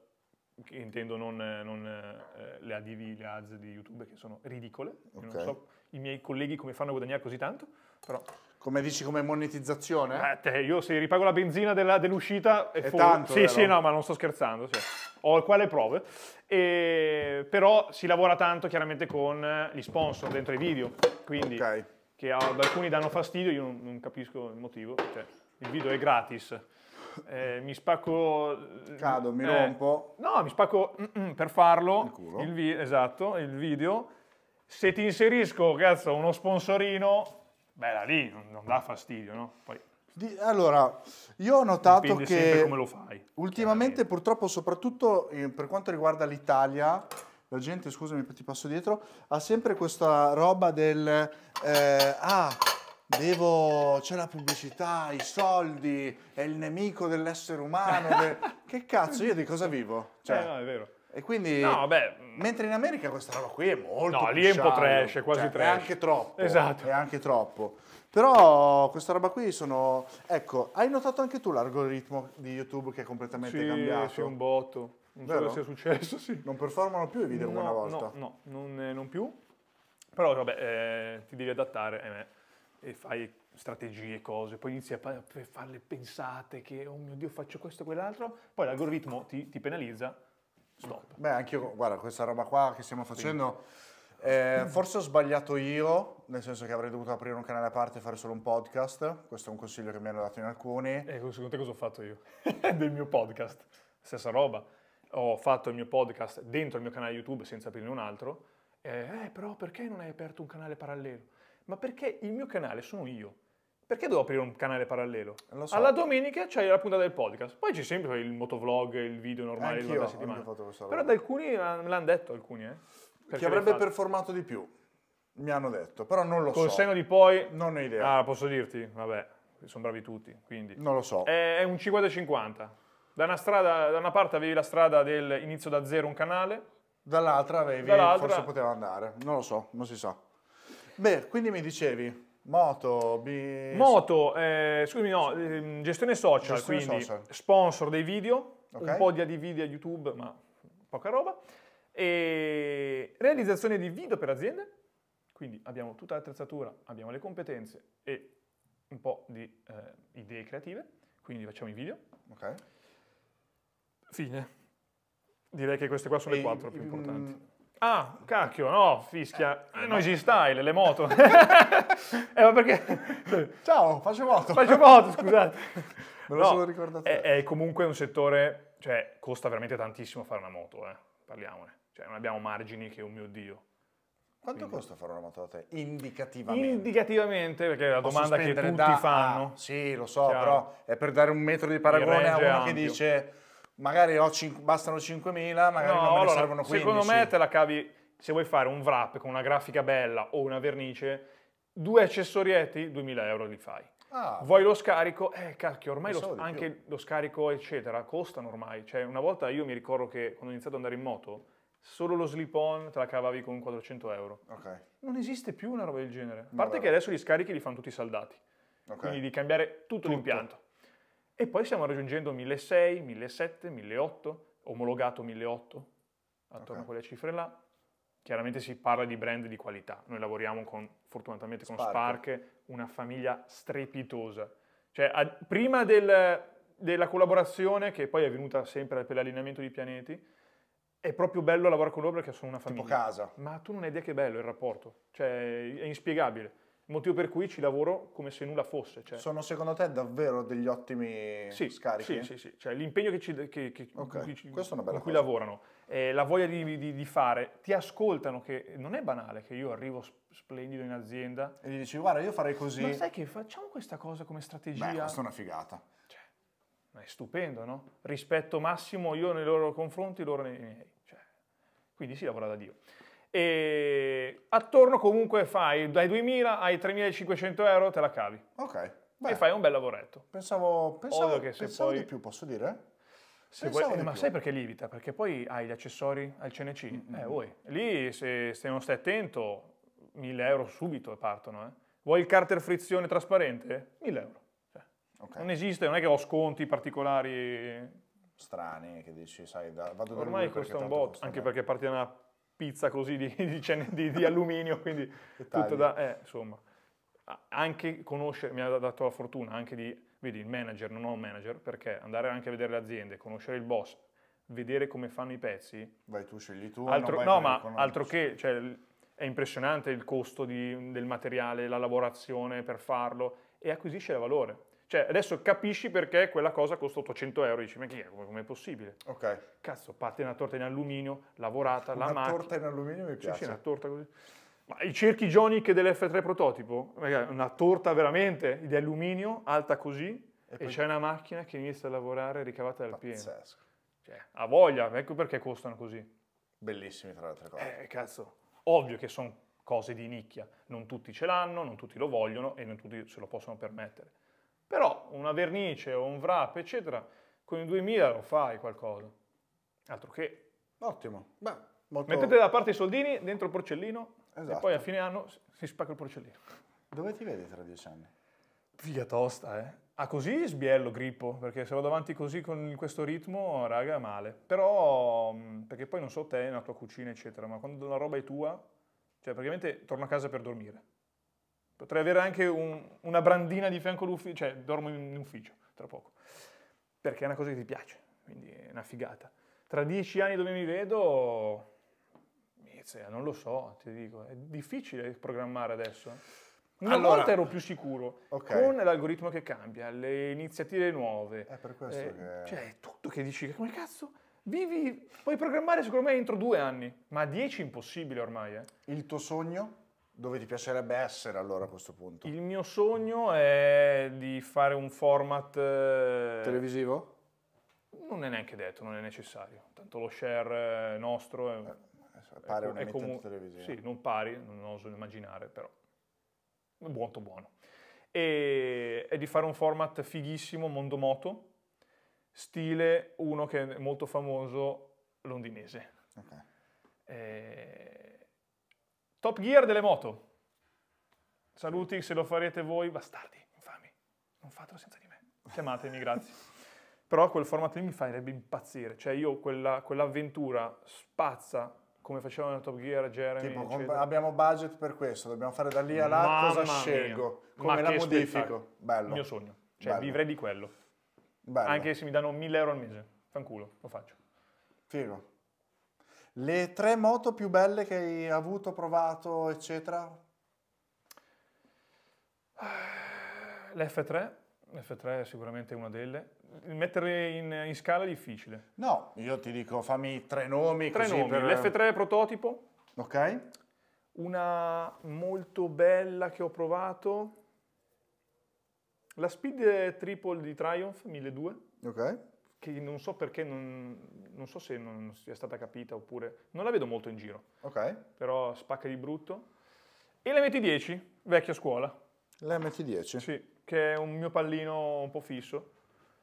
che intendo non, non eh, le ADV, le ads di YouTube che sono ridicole. Okay. Non so i miei colleghi come fanno a guadagnare così tanto, però come dici, come monetizzazione? Eh, te, io se ripago la benzina della, dell'uscita... È, è tanto, Sì, vero? sì, no, ma non sto scherzando, sì. Ho quale prove. E, però si lavora tanto chiaramente con gli sponsor dentro i video, quindi... Okay. Che ad alcuni danno fastidio, io non, non capisco il motivo. Cioè, il video è gratis. Eh, mi spacco... Cado, mi eh, rompo. No, mi spacco per farlo. Il, il vi- esatto, il video. Se ti inserisco, cazzo, uno sponsorino Beh, là, lì non, dà fastidio, no? Poi allora, io ho notato che lo come fai, ultimamente purtroppo, soprattutto eh, per quanto riguarda l'Italia, la gente, scusami, ti passo dietro, ha sempre questa roba del... Eh, ah, devo... c'è la pubblicità, i soldi, è il nemico dell'essere umano. del... Che cazzo, io di cosa vivo? Eh, cioè, eh, no, è vero. E quindi, no, beh, mm. mentre in America questa roba qui è molto No, lì è un po' trash, è quasi cioè, trash. È anche troppo. Esatto. È anche troppo. Però questa roba qui sono... Ecco, hai notato anche tu l'algoritmo di YouTube che è completamente sì, cambiato? Sì, un botto. Non Vero? so cosa sia successo, sì. Non performano più i video no, una volta? No, no, non, eh, non più. Però vabbè, eh, ti devi adattare eh, e fai strategie, cose, poi inizi a farle pensate che, oh mio Dio, faccio questo e quell'altro, poi l'algoritmo ti, ti penalizza Stop. Beh, anche io, guarda, questa roba qua che stiamo facendo, sì. eh, forse ho sbagliato io, nel senso che avrei dovuto aprire un canale a parte e fare solo un podcast. Questo è un consiglio che mi hanno dato in alcuni. E secondo te cosa ho fatto io? Del mio podcast. Stessa roba. Ho fatto il mio podcast dentro il mio canale YouTube senza aprirne un altro. Eh, eh, però perché non hai aperto un canale parallelo? Ma perché il mio canale sono io perché devo aprire un canale parallelo? So. Alla domenica c'hai la puntata del podcast, poi c'è sempre il motovlog, il video normale Anch'io, della settimana. Però da alcuni eh, me l'hanno detto, alcuni, eh. Perché Chi avrebbe performato di più, mi hanno detto, però non lo Col so. Col seno di poi... Non ho idea. Ah, posso dirti? Vabbè, sono bravi tutti, quindi... Non lo so. È un 50-50. Da una, strada, da una parte avevi la strada del inizio da zero un canale. Dall'altra avevi... Dall'altra... Forse poteva andare, non lo so, non si sa. Beh, quindi mi dicevi... Moto, bi... Moto eh, scusami, no, ehm, gestione social, gestione quindi social. sponsor dei video, okay. un po' di ADV a YouTube, ma poca roba, e realizzazione di video per aziende, quindi abbiamo tutta l'attrezzatura, abbiamo le competenze e un po' di eh, idee creative, quindi facciamo i video. Ok. Fine. Direi che queste qua sono e, le quattro più importanti. Ah, cacchio, no, fischia. Eh, eh Noisy no. style, le moto. eh, ma perché... Ciao, faccio moto. Faccio moto, scusate. Me lo no, sono ricordato. È, è, comunque un settore, cioè, costa veramente tantissimo fare una moto, eh. Parliamone. Cioè, non abbiamo margini che, oh mio Dio. Quanto Quindi. costa fare una moto da te? Indicativamente. Indicativamente, perché è la domanda che tutti da, fanno. Ah, sì, lo so, chiaro. però è per dare un metro di paragone a uno che dice magari ho cin- bastano 5.000, magari no, non me ne allora, servono 15. Secondo me te la cavi, se vuoi fare un wrap con una grafica bella o una vernice, due accessorietti, 2.000 euro li fai. Ah, Vuoi lo scarico? Eh, cacchio, ormai lo, anche più. lo scarico, eccetera, costano ormai. Cioè, una volta io mi ricordo che quando ho iniziato ad andare in moto, solo lo slip-on te la cavavi con 400 euro. Okay. Non esiste più una roba del genere. A parte Vabbè. che adesso gli scarichi li fanno tutti saldati. Okay. Quindi di cambiare tutto, tutto. l'impianto. E poi stiamo raggiungendo 1006, 1007, 1008, omologato 1008, attorno okay. a quelle cifre là. Chiaramente si parla di brand di qualità. Noi lavoriamo con, fortunatamente con Spark, Spark una famiglia strepitosa. Cioè, a, prima del, della collaborazione, che poi è venuta sempre per l'allineamento di pianeti, è proprio bello lavorare con loro perché sono una famiglia. Tipo casa. Ma tu non hai idea che bello il rapporto. Cioè, è inspiegabile. Motivo per cui ci lavoro come se nulla fosse. Cioè. Sono secondo te davvero degli ottimi sì, scarichi? Sì, sì, sì. Cioè, l'impegno che ci, che, che, okay. con, cui, con cui lavorano, eh, la voglia di, di, di, fare, ti ascoltano, che non è banale che io arrivo splendido in azienda. E gli dici, guarda, io farei così. Ma sai che facciamo questa cosa come strategia? Beh, questa è una figata. Cioè, ma è stupendo, no? Rispetto massimo io nei loro confronti, loro nei miei. Cioè, quindi si lavora da Dio e attorno comunque fai dai 2.000 ai 3.500 euro te la cavi. Ok. Beh. E fai un bel lavoretto. Pensavo, pensavo, che se pensavo poi... di più, posso dire? Se vuoi, ma più. sai perché lievita? Perché poi hai gli accessori al CNC. Mm-hmm. Eh, mm. uoi. Lì, se, se, non stai attento, 1000 euro subito partono. Eh. Vuoi il carter frizione trasparente? 1000 euro. Cioè, okay. Non esiste, non è che ho sconti particolari strani che dici, sai, da, vado da Ormai costa un bot, costa anche perché parti da una pizza così di, di, di, di alluminio, quindi tutto da... Eh, insomma, anche conoscere, mi ha dato la fortuna anche di, vedi, il manager, non ho un manager, perché andare anche a vedere le aziende, conoscere il boss, vedere come fanno i pezzi... Vai tu, scegli tu. Altro, no, ma altro che... Cioè, è impressionante il costo di, del materiale, la lavorazione per farlo e acquisisce valore. Cioè, adesso capisci perché quella cosa costa 800 euro. Dici, ma che è? Come, è possibile? Ok. Cazzo, parte una torta in alluminio, lavorata, una la macchina. Una torta in alluminio mi piace. Sì, sì, una torta così. Ma i cerchi Jonic dell'F3 prototipo? Una torta veramente di alluminio, alta così, e, poi... e c'è una macchina che inizia a lavorare ricavata dal pieno. Pazzesco. Cioè, ha voglia, ecco perché costano così. Bellissimi tra le altre cose. Eh, cazzo. Ovvio che sono cose di nicchia. Non tutti ce l'hanno, non tutti lo vogliono e non tutti se lo possono permettere però una vernice o un wrap, eccetera, con i 2000 lo fai qualcosa. Altro che. Ottimo. Beh, molto... Mettete da parte i soldini dentro il porcellino esatto. e poi a esatto. fine anno si spacca il porcellino. Dove ti vedi tra dieci anni? Figa tosta, eh. Ah, così sbiello, grippo, perché se vado avanti così con questo ritmo, raga, male. Però, mm, perché poi non so te, la tua cucina, eccetera, ma quando la roba è tua, cioè praticamente torno a casa per dormire. Potrei avere anche un, una brandina di fianco all'ufficio, cioè dormo in ufficio tra poco, perché è una cosa che ti piace, quindi è una figata. Tra dieci anni dove mi vedo, eh, non lo so, ti dico, è difficile programmare adesso. Una allora, volta ero più sicuro, okay. con l'algoritmo che cambia, le iniziative nuove. È per questo eh, che... Cioè, tutto che dici, come cazzo? Vivi, puoi programmare secondo me entro due anni, ma dieci impossibile ormai. Eh. Il tuo sogno? Dove ti piacerebbe essere allora a questo punto? Il mio sogno è di fare un format... Eh, televisivo? Non è neanche detto, non è necessario. Tanto lo share eh, nostro è, eh, Pare è co- un è emittente comu- televisivo. Sì, non pari, non oso immaginare, però. Buono, buono. E è di fare un format fighissimo, mondo moto, stile uno che è molto famoso, londinese. Ok. Eh, Top Gear delle moto. Saluti se lo farete voi, bastardi, infami. Non fatelo senza di me. Chiamatemi, grazie. Però quel format lì mi farebbe impazzire. Cioè io quella, quell'avventura spazza come facevano Top Gear, Jeremy. Tipo, com- abbiamo budget per questo, dobbiamo fare da lì a là Mamma cosa mia. scelgo, come Ma la modifico. Bello. Il mio sogno. Cioè Bello. vivrei di quello. Bello. Anche se mi danno 1000 euro al mese. Fanculo, lo faccio. Figo. Le tre moto più belle che hai avuto, provato, eccetera? L'F3, l'F3 è sicuramente una delle. Mettere in, in scala è difficile. No, io ti dico, fammi tre nomi. Tre nomi. Per... L'F3 prototipo. Ok. Una molto bella che ho provato. La Speed Triple di Triumph 1200. Ok che non so perché, non, non, so se non sia stata capita oppure, non la vedo molto in giro. Ok. Però spacca di brutto. E l'MT10, vecchia scuola. L'MT10? Sì, che è un mio pallino un po' fisso,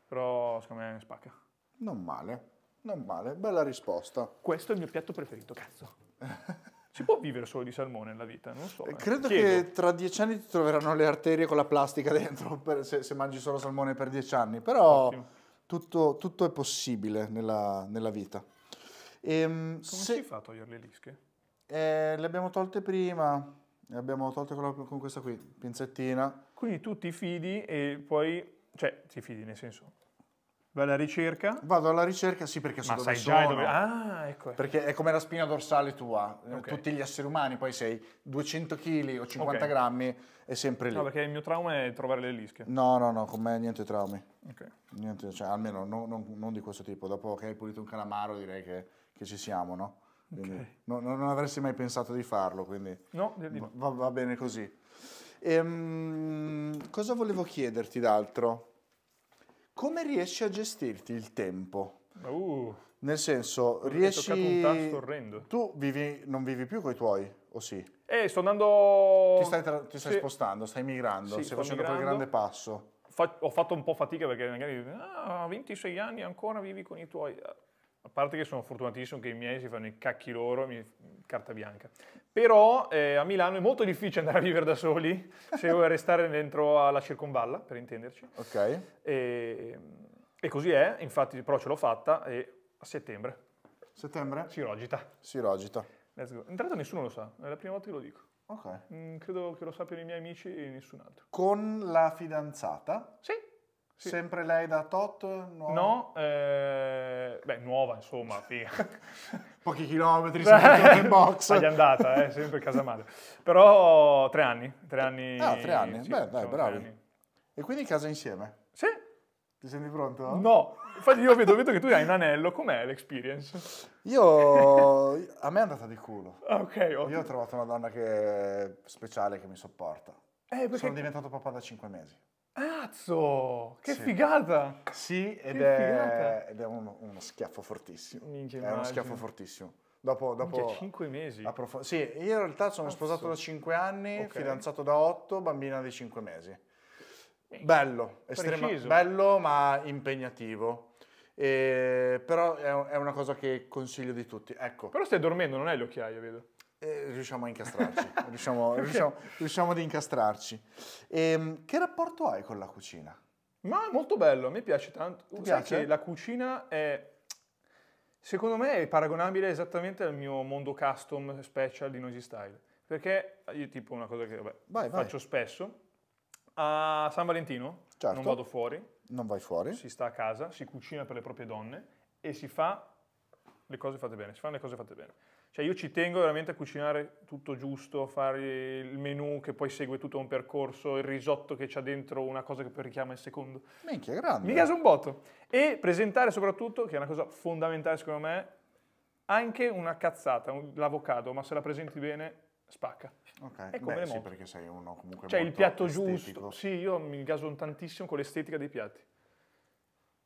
però secondo me spacca. Non male, non male, bella risposta. Questo è il mio piatto preferito, cazzo. Si può vivere solo di salmone nella vita? Non so. Eh, eh. Credo Chiedo. che tra dieci anni ti troveranno le arterie con la plastica dentro per, se, se, mangi solo salmone per dieci anni, però... Ottimo tutto, tutto è possibile nella, nella vita. E, ehm, Come se, si fa a togliere le lische? Eh, le abbiamo tolte prima, le abbiamo tolte con, la, con questa qui, pinzettina. Quindi tu ti fidi e poi, cioè ti fidi nel senso, Vai alla ricerca? Vado alla ricerca, sì, perché so Ma sai Già dove... Ah, ecco. Perché è come la spina dorsale tua. Eh, okay. Tutti gli esseri umani, poi sei 200 kg o 50 okay. grammi, è sempre lì. No, perché il mio trauma è trovare le lische. No, no, no, con me niente traumi. Okay. Niente, cioè, almeno no, no, non di questo tipo. Dopo che hai pulito un calamaro direi che, che ci siamo, no? No, non avresti mai pensato di farlo, quindi... No, va, va bene così. Ehm, cosa volevo chiederti d'altro? come riesci a gestirti il tempo? Uh, Nel senso, riesci... tasto Tu vivi, non vivi più con i tuoi, o sì? Eh, sto andando... Ti stai, tra... ti stai sì. spostando, stai migrando, sì, stai facendo migrando. quel grande passo. Fa... ho fatto un po' fatica perché magari ah, 26 anni ancora vivi con i tuoi... A parte che sono fortunatissimo che i miei si fanno i cacchi loro, mi... carta bianca. Però eh, a Milano è molto difficile andare a vivere da soli se vuoi restare dentro alla circonvalla, per intenderci. Ok. E, e così è, infatti, però ce l'ho fatta e a settembre. Settembre? Sirogita. rogita. Let's go. Intanto nessuno lo sa, è la prima volta che lo dico. Ok. Mm, credo che lo sappiano i miei amici e nessun altro. Con la fidanzata? Sì. Sì. Sempre lei da tot? Nuova? No, eh, beh, nuova insomma, figa. Pochi chilometri, sempre in box. È andata, eh, sempre casa madre. Però tre anni, tre anni. Ah, tre anni, sì, beh dai, bravi. E quindi casa insieme? Sì. Ti senti pronto? No, infatti io vedo, vedo che tu hai un anello, com'è l'experience? Io, a me è andata di culo. Ok, ottimo. Io ho trovato una donna che, speciale che mi sopporta. Eh, perché... Sono diventato papà da cinque mesi. Cazzo, che sì. figata! Sì, ed, che è, figata. ed è uno, uno schiaffo fortissimo. Minchia, è immagino. uno schiaffo fortissimo. Dopo, dopo Minchia, 5 mesi. Approf- sì, io in realtà sono Cazzo. sposato da 5 anni, okay. fidanzato da 8, bambina di 5 mesi. Bello, estremamente bello ma impegnativo. E, però è, è, una cosa che consiglio di tutti. Ecco. Però stai dormendo, non hai le occhiaie, vedo. Eh, riusciamo a incastrarci, riusciamo, riusciamo, riusciamo, ad incastrarci. E, ehm, che rapporto hai con la cucina? Ma molto bello, a me piace tanto. Ti Sai piace? la cucina è, secondo me, è paragonabile esattamente al mio mondo custom special di Noisy Style. Perché io tipo una cosa che vabbè, vai, vai. faccio spesso, a San Valentino certo. non vado fuori. Non vai fuori. Si sta a casa, si cucina per le proprie donne e si fa le cose fatte bene, si fanno le cose fatte bene. Cioè io ci tengo veramente a cucinare tutto giusto, fare il menù che poi segue tutto un percorso, il risotto che c'ha dentro una cosa che poi richiama il secondo. Minchia, grande! Mi casa un botto! E presentare soprattutto, che è una cosa fondamentale secondo me, anche una cazzata, l'avocado, ma se la presenti bene spacca. Ok, è come Beh, sì, perché sei uno comunque Cioè il piatto estetico. giusto, sì, io mi gaso tantissimo con l'estetica dei piatti.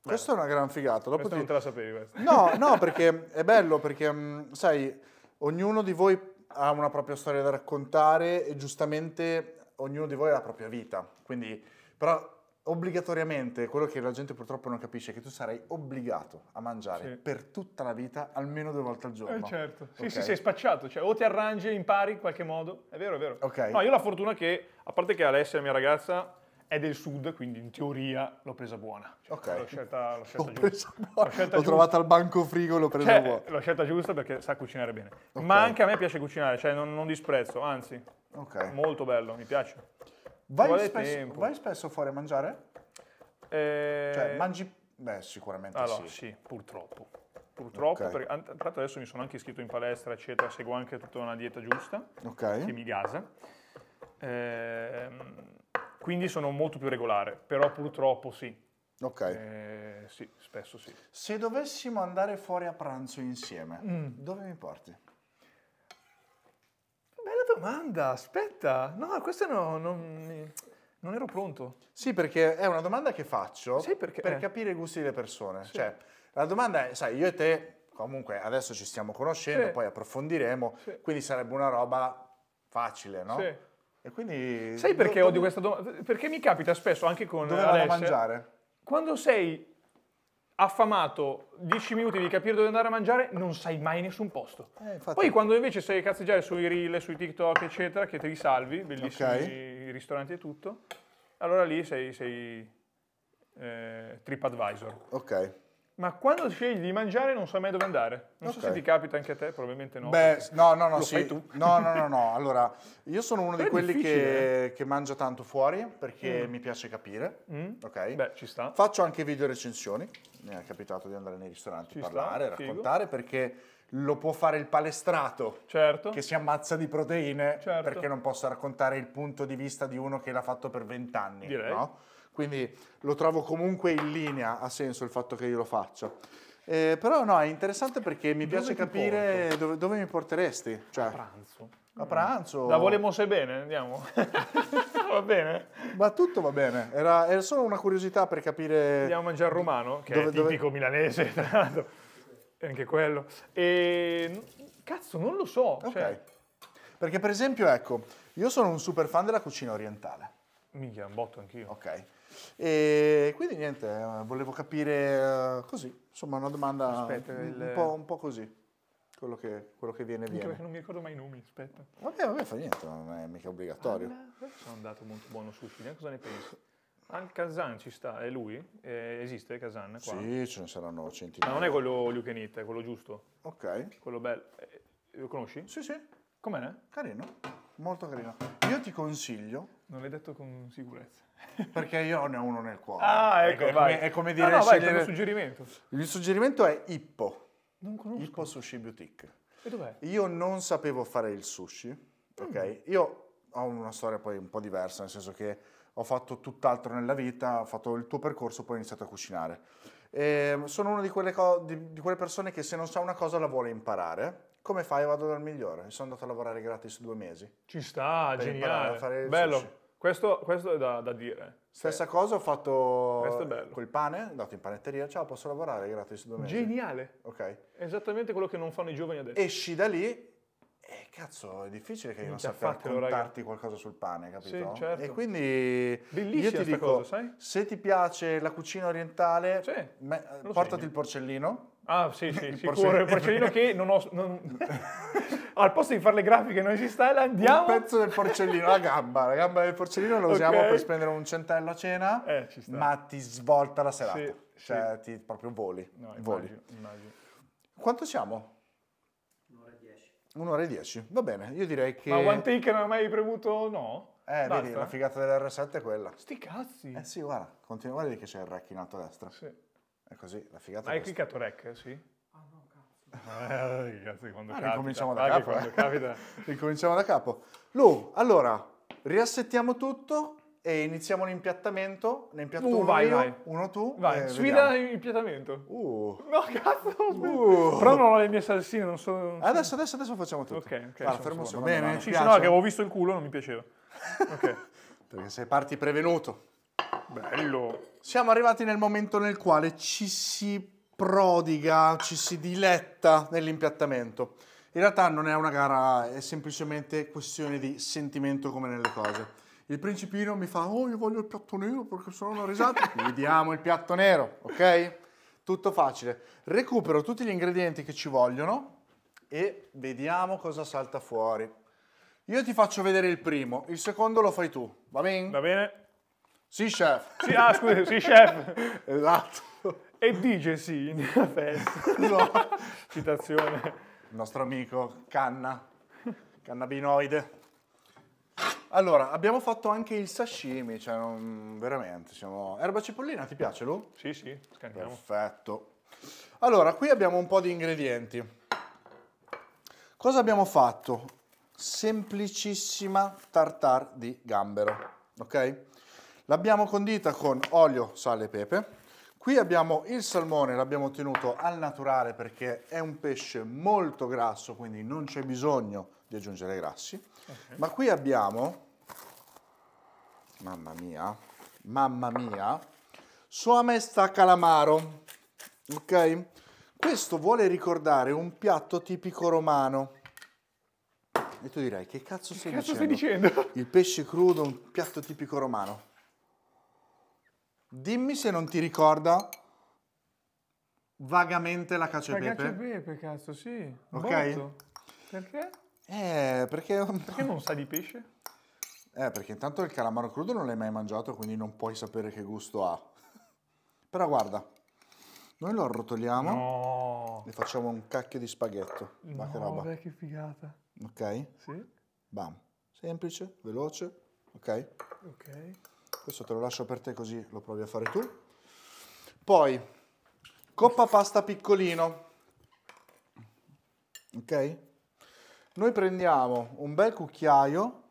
questa è una gran figata. Dopo ti... non te la sapevi questa. No, no, perché è bello, perché mm, sai ognuno di voi ha una propria storia da raccontare e giustamente ognuno di voi ha la propria vita. Quindi, però obbligatoriamente, quello che la gente purtroppo non capisce è che tu sarai obbligato a mangiare sì. per tutta la vita almeno due volte al eh, giorno. Eh certo, sì okay. sì sei spacciato, cioè o ti arrangi e impari in qualche modo, è vero è vero. Ok. No, io ho la fortuna che, a parte che Alessia, la mia ragazza, è del sud, quindi in teoria l'ho presa buona. ok. L'ho scelta, l'ho scelta giusta. Buona. L'ho, scelta l'ho trovata al banco frigo, l'ho presa cioè, buona. L'ho scelta giusta perché sa cucinare bene. Okay. Ma anche a me piace cucinare, cioè non, non disprezzo, anzi. Okay. Molto bello, mi piace. Vai, spesso, tempo. vai spesso fuori a mangiare? E... Eh, cioè, mangi... Beh, sicuramente allora, sì. sì, purtroppo. Purtroppo, okay. perché tra l'altro adesso mi sono anche iscritto in palestra, eccetera, seguo anche tutta una dieta giusta, okay. che mi gasa. Ehm quindi sono molto più regolare, però purtroppo sì. Ok. Eh, sì, spesso sì. Se dovessimo andare fuori a pranzo insieme, mm. dove mi porti? Bella domanda, aspetta. No, questa no, non, non, ero pronto. Sì, perché è una domanda che faccio sì, perché, per eh. capire i gusti delle persone. Sì. Cioè, la domanda è, sai, io e te comunque adesso ci stiamo conoscendo, sì. poi approfondiremo, quindi sarebbe una roba facile, no? Sì e quindi... Sai perché dove... odio questa domanda? Perché mi capita spesso anche con Dove Alessia, vado a mangiare? Quando sei affamato 10 minuti di capire dove andare a mangiare, non sai mai nessun posto. Eh, Poi quando invece sei a cazzeggiare sui reel, sui TikTok, eccetera, che te li salvi, bellissimi okay. ristoranti e tutto, allora lì sei, sei eh, TripAdvisor. Ok. Ma quando scegli di mangiare non sai mai dove andare. Non okay. so se ti capita anche a te, probabilmente no. Beh, no, no, no, sì. tu. no, no, no, no. Allora, io sono uno di quelli che, eh. che, mangia tanto fuori perché mm. mi piace capire. Mm. Ok? Beh, ci sta. Faccio anche video recensioni. Mi è capitato di andare nei ristoranti, a parlare, sta, raccontare figo. perché lo può fare il palestrato certo. che si ammazza di proteine certo. perché non possa raccontare il punto di vista di uno che l'ha fatto per vent'anni. Direi. No? quindi lo trovo comunque in linea, ha senso il fatto che io lo faccia. Eh, però no, è interessante perché mi dove piace capire dove, dove, mi porteresti. Cioè, a pranzo. A pranzo. La volevo se bene, andiamo. va bene? Ma tutto va bene. Era, era, solo una curiosità per capire... Andiamo a mangiare romano, che dove, è tipico milanese, tra l'altro. Anche quello. E... Cazzo, non lo so. Ok. Cioè... Perché per esempio, ecco, io sono un super fan della cucina orientale. Minchia, un botto anch'io. Ok. E quindi niente, eh, volevo capire eh, così, insomma una domanda aspetta, un, il... po', un, po', così. Quello che, quello che viene via. non mi ricordo mai i nomi, aspetta. Vabbè, vabbè, fa niente, non è mica obbligatorio. Ah, sono andato molto buono sushi, cosa ne pensi? Al Kazan ci sta, è lui? Eh, esiste Kazan qua? Sì, ce ne saranno centinaia. Ma non è quello you can eat, è quello giusto. Ok. Quello bello. Eh, lo conosci? Sì, sì. Com'è? Carino, molto carino. Io ti consiglio non l'hai detto con sicurezza. Perché io ne ho uno nel cuore. Ah, ecco, è come, è come dire... No, no, scegliere... vai, il suggerimento. Il suggerimento è Ippo. Non conosco. Ippo Sushi Boutique. E dov'è? Io non sapevo fare il sushi, ok? Mm. Io ho una storia poi un po' diversa, nel senso che ho fatto tutt'altro nella vita, ho fatto il tuo percorso, poi ho iniziato a cucinare. E ehm, sono una di quelle, co- di, di quelle persone che se non sa una cosa la vuole imparare come fai? Vado dal migliore. Mi Sono andato a lavorare gratis due mesi. Ci sta, per geniale. Bello. Questo, questo, è da, da dire. Stessa sì. cosa ho fatto col pane, andato in panetteria, ciao posso lavorare gratis due mesi. Geniale. Ok. esattamente quello che non fanno i giovani adesso. Esci da lì e cazzo è difficile che io non sappia raccontarti qualcosa sul pane, capito? Sì, certo. E quindi Bellissima io ti dico, cosa, sai? se ti piace la cucina orientale, sì, portati segno. il porcellino Ah sì, sì, sicuro, il porcellino che non ho... Non... Al posto di fare le grafiche non esiste, eh, andiamo... Un pezzo del porcellino, la gamba, la gamba del porcellino la usiamo okay. per spendere un centello a cena, eh, ma ti svolta la serata, sì, cioè sì. ti proprio voli. No, voli. Immagino, Quanto siamo? Un'ora e dieci. Un'ora e dieci, va bene, io direi che... Ma one take non hai mai premuto no? Eh, vedi, la figata dell'R7 è quella. Sti cazzi! Eh sì, guarda, continua, guarda che c'è il rack in alto a destra. Sì. È così, la figata. Hai cliccato rec, sì? Ah no, cazzo. Eh, cazzo ah, Ricominciamo da ah, capo. eh. ricominciamo da capo. Lu, allora, riassettiamo tutto e iniziamo l'impiattamento. Ne impiatto uh, uno vai, io, vai. uno tu. Vai, sfida l'impiattamento. Uh. No, cazzo. Uh. Però non ho le mie salsine, non sono... Non sono... Adesso, adesso, adesso facciamo tutto. Ok, ok. Allora, fermo Bene, Sì, no, che avevo visto il culo, non mi piaceva. Ok. Perché sei parti prevenuto. Bello. Siamo arrivati nel momento nel quale ci si prodiga, ci si diletta nell'impiattamento. In realtà non è una gara, è semplicemente questione di sentimento come nelle cose. Il principino mi fa, oh io voglio il piatto nero perché sono una risata. Gli diamo il piatto nero, ok? Tutto facile. Recupero tutti gli ingredienti che ci vogliono e vediamo cosa salta fuori. Io ti faccio vedere il primo, il secondo lo fai tu, va bene? Va bene. Sì, chef. Sì, ah, scusa, sì, chef. esatto. E dice sì nella festa. No. Citazione. Il nostro amico Canna, cannabinoide. Allora, abbiamo fatto anche il sashimi, cioè non, veramente, siamo... Erba cipollina, ti piace Lu? Sì, sì, scandiamo. Perfetto. Allora, qui abbiamo un po' di ingredienti. Cosa abbiamo fatto? Semplicissima tartare di gambero, ok? L'abbiamo condita con olio, sale e pepe. Qui abbiamo il salmone, l'abbiamo ottenuto al naturale perché è un pesce molto grasso, quindi non c'è bisogno di aggiungere grassi. Okay. Ma qui abbiamo, mamma mia, mamma mia, Sua Maestà Calamaro, ok? Questo vuole ricordare un piatto tipico romano. E tu direi, che cazzo, che stai, cazzo dicendo? stai dicendo? Il pesce crudo, un piatto tipico romano. Dimmi se non ti ricorda vagamente la cacio e pepe. La cacio e pepe, cazzo, sì. Ok. Botto. Perché? Eh, perché... Perché non sa di pesce? Eh, perché intanto il calamaro crudo non l'hai mai mangiato, quindi non puoi sapere che gusto ha. Però guarda, noi lo arrotoliamo no. e facciamo un cacchio di spaghetto. No, Ma che roba. Vabbè, che figata. Ok? Sì. Bam. Semplice, veloce. Ok? Ok. Questo te lo lascio per te così lo provi a fare tu. Poi, coppa pasta piccolino. Ok? Noi prendiamo un bel cucchiaio,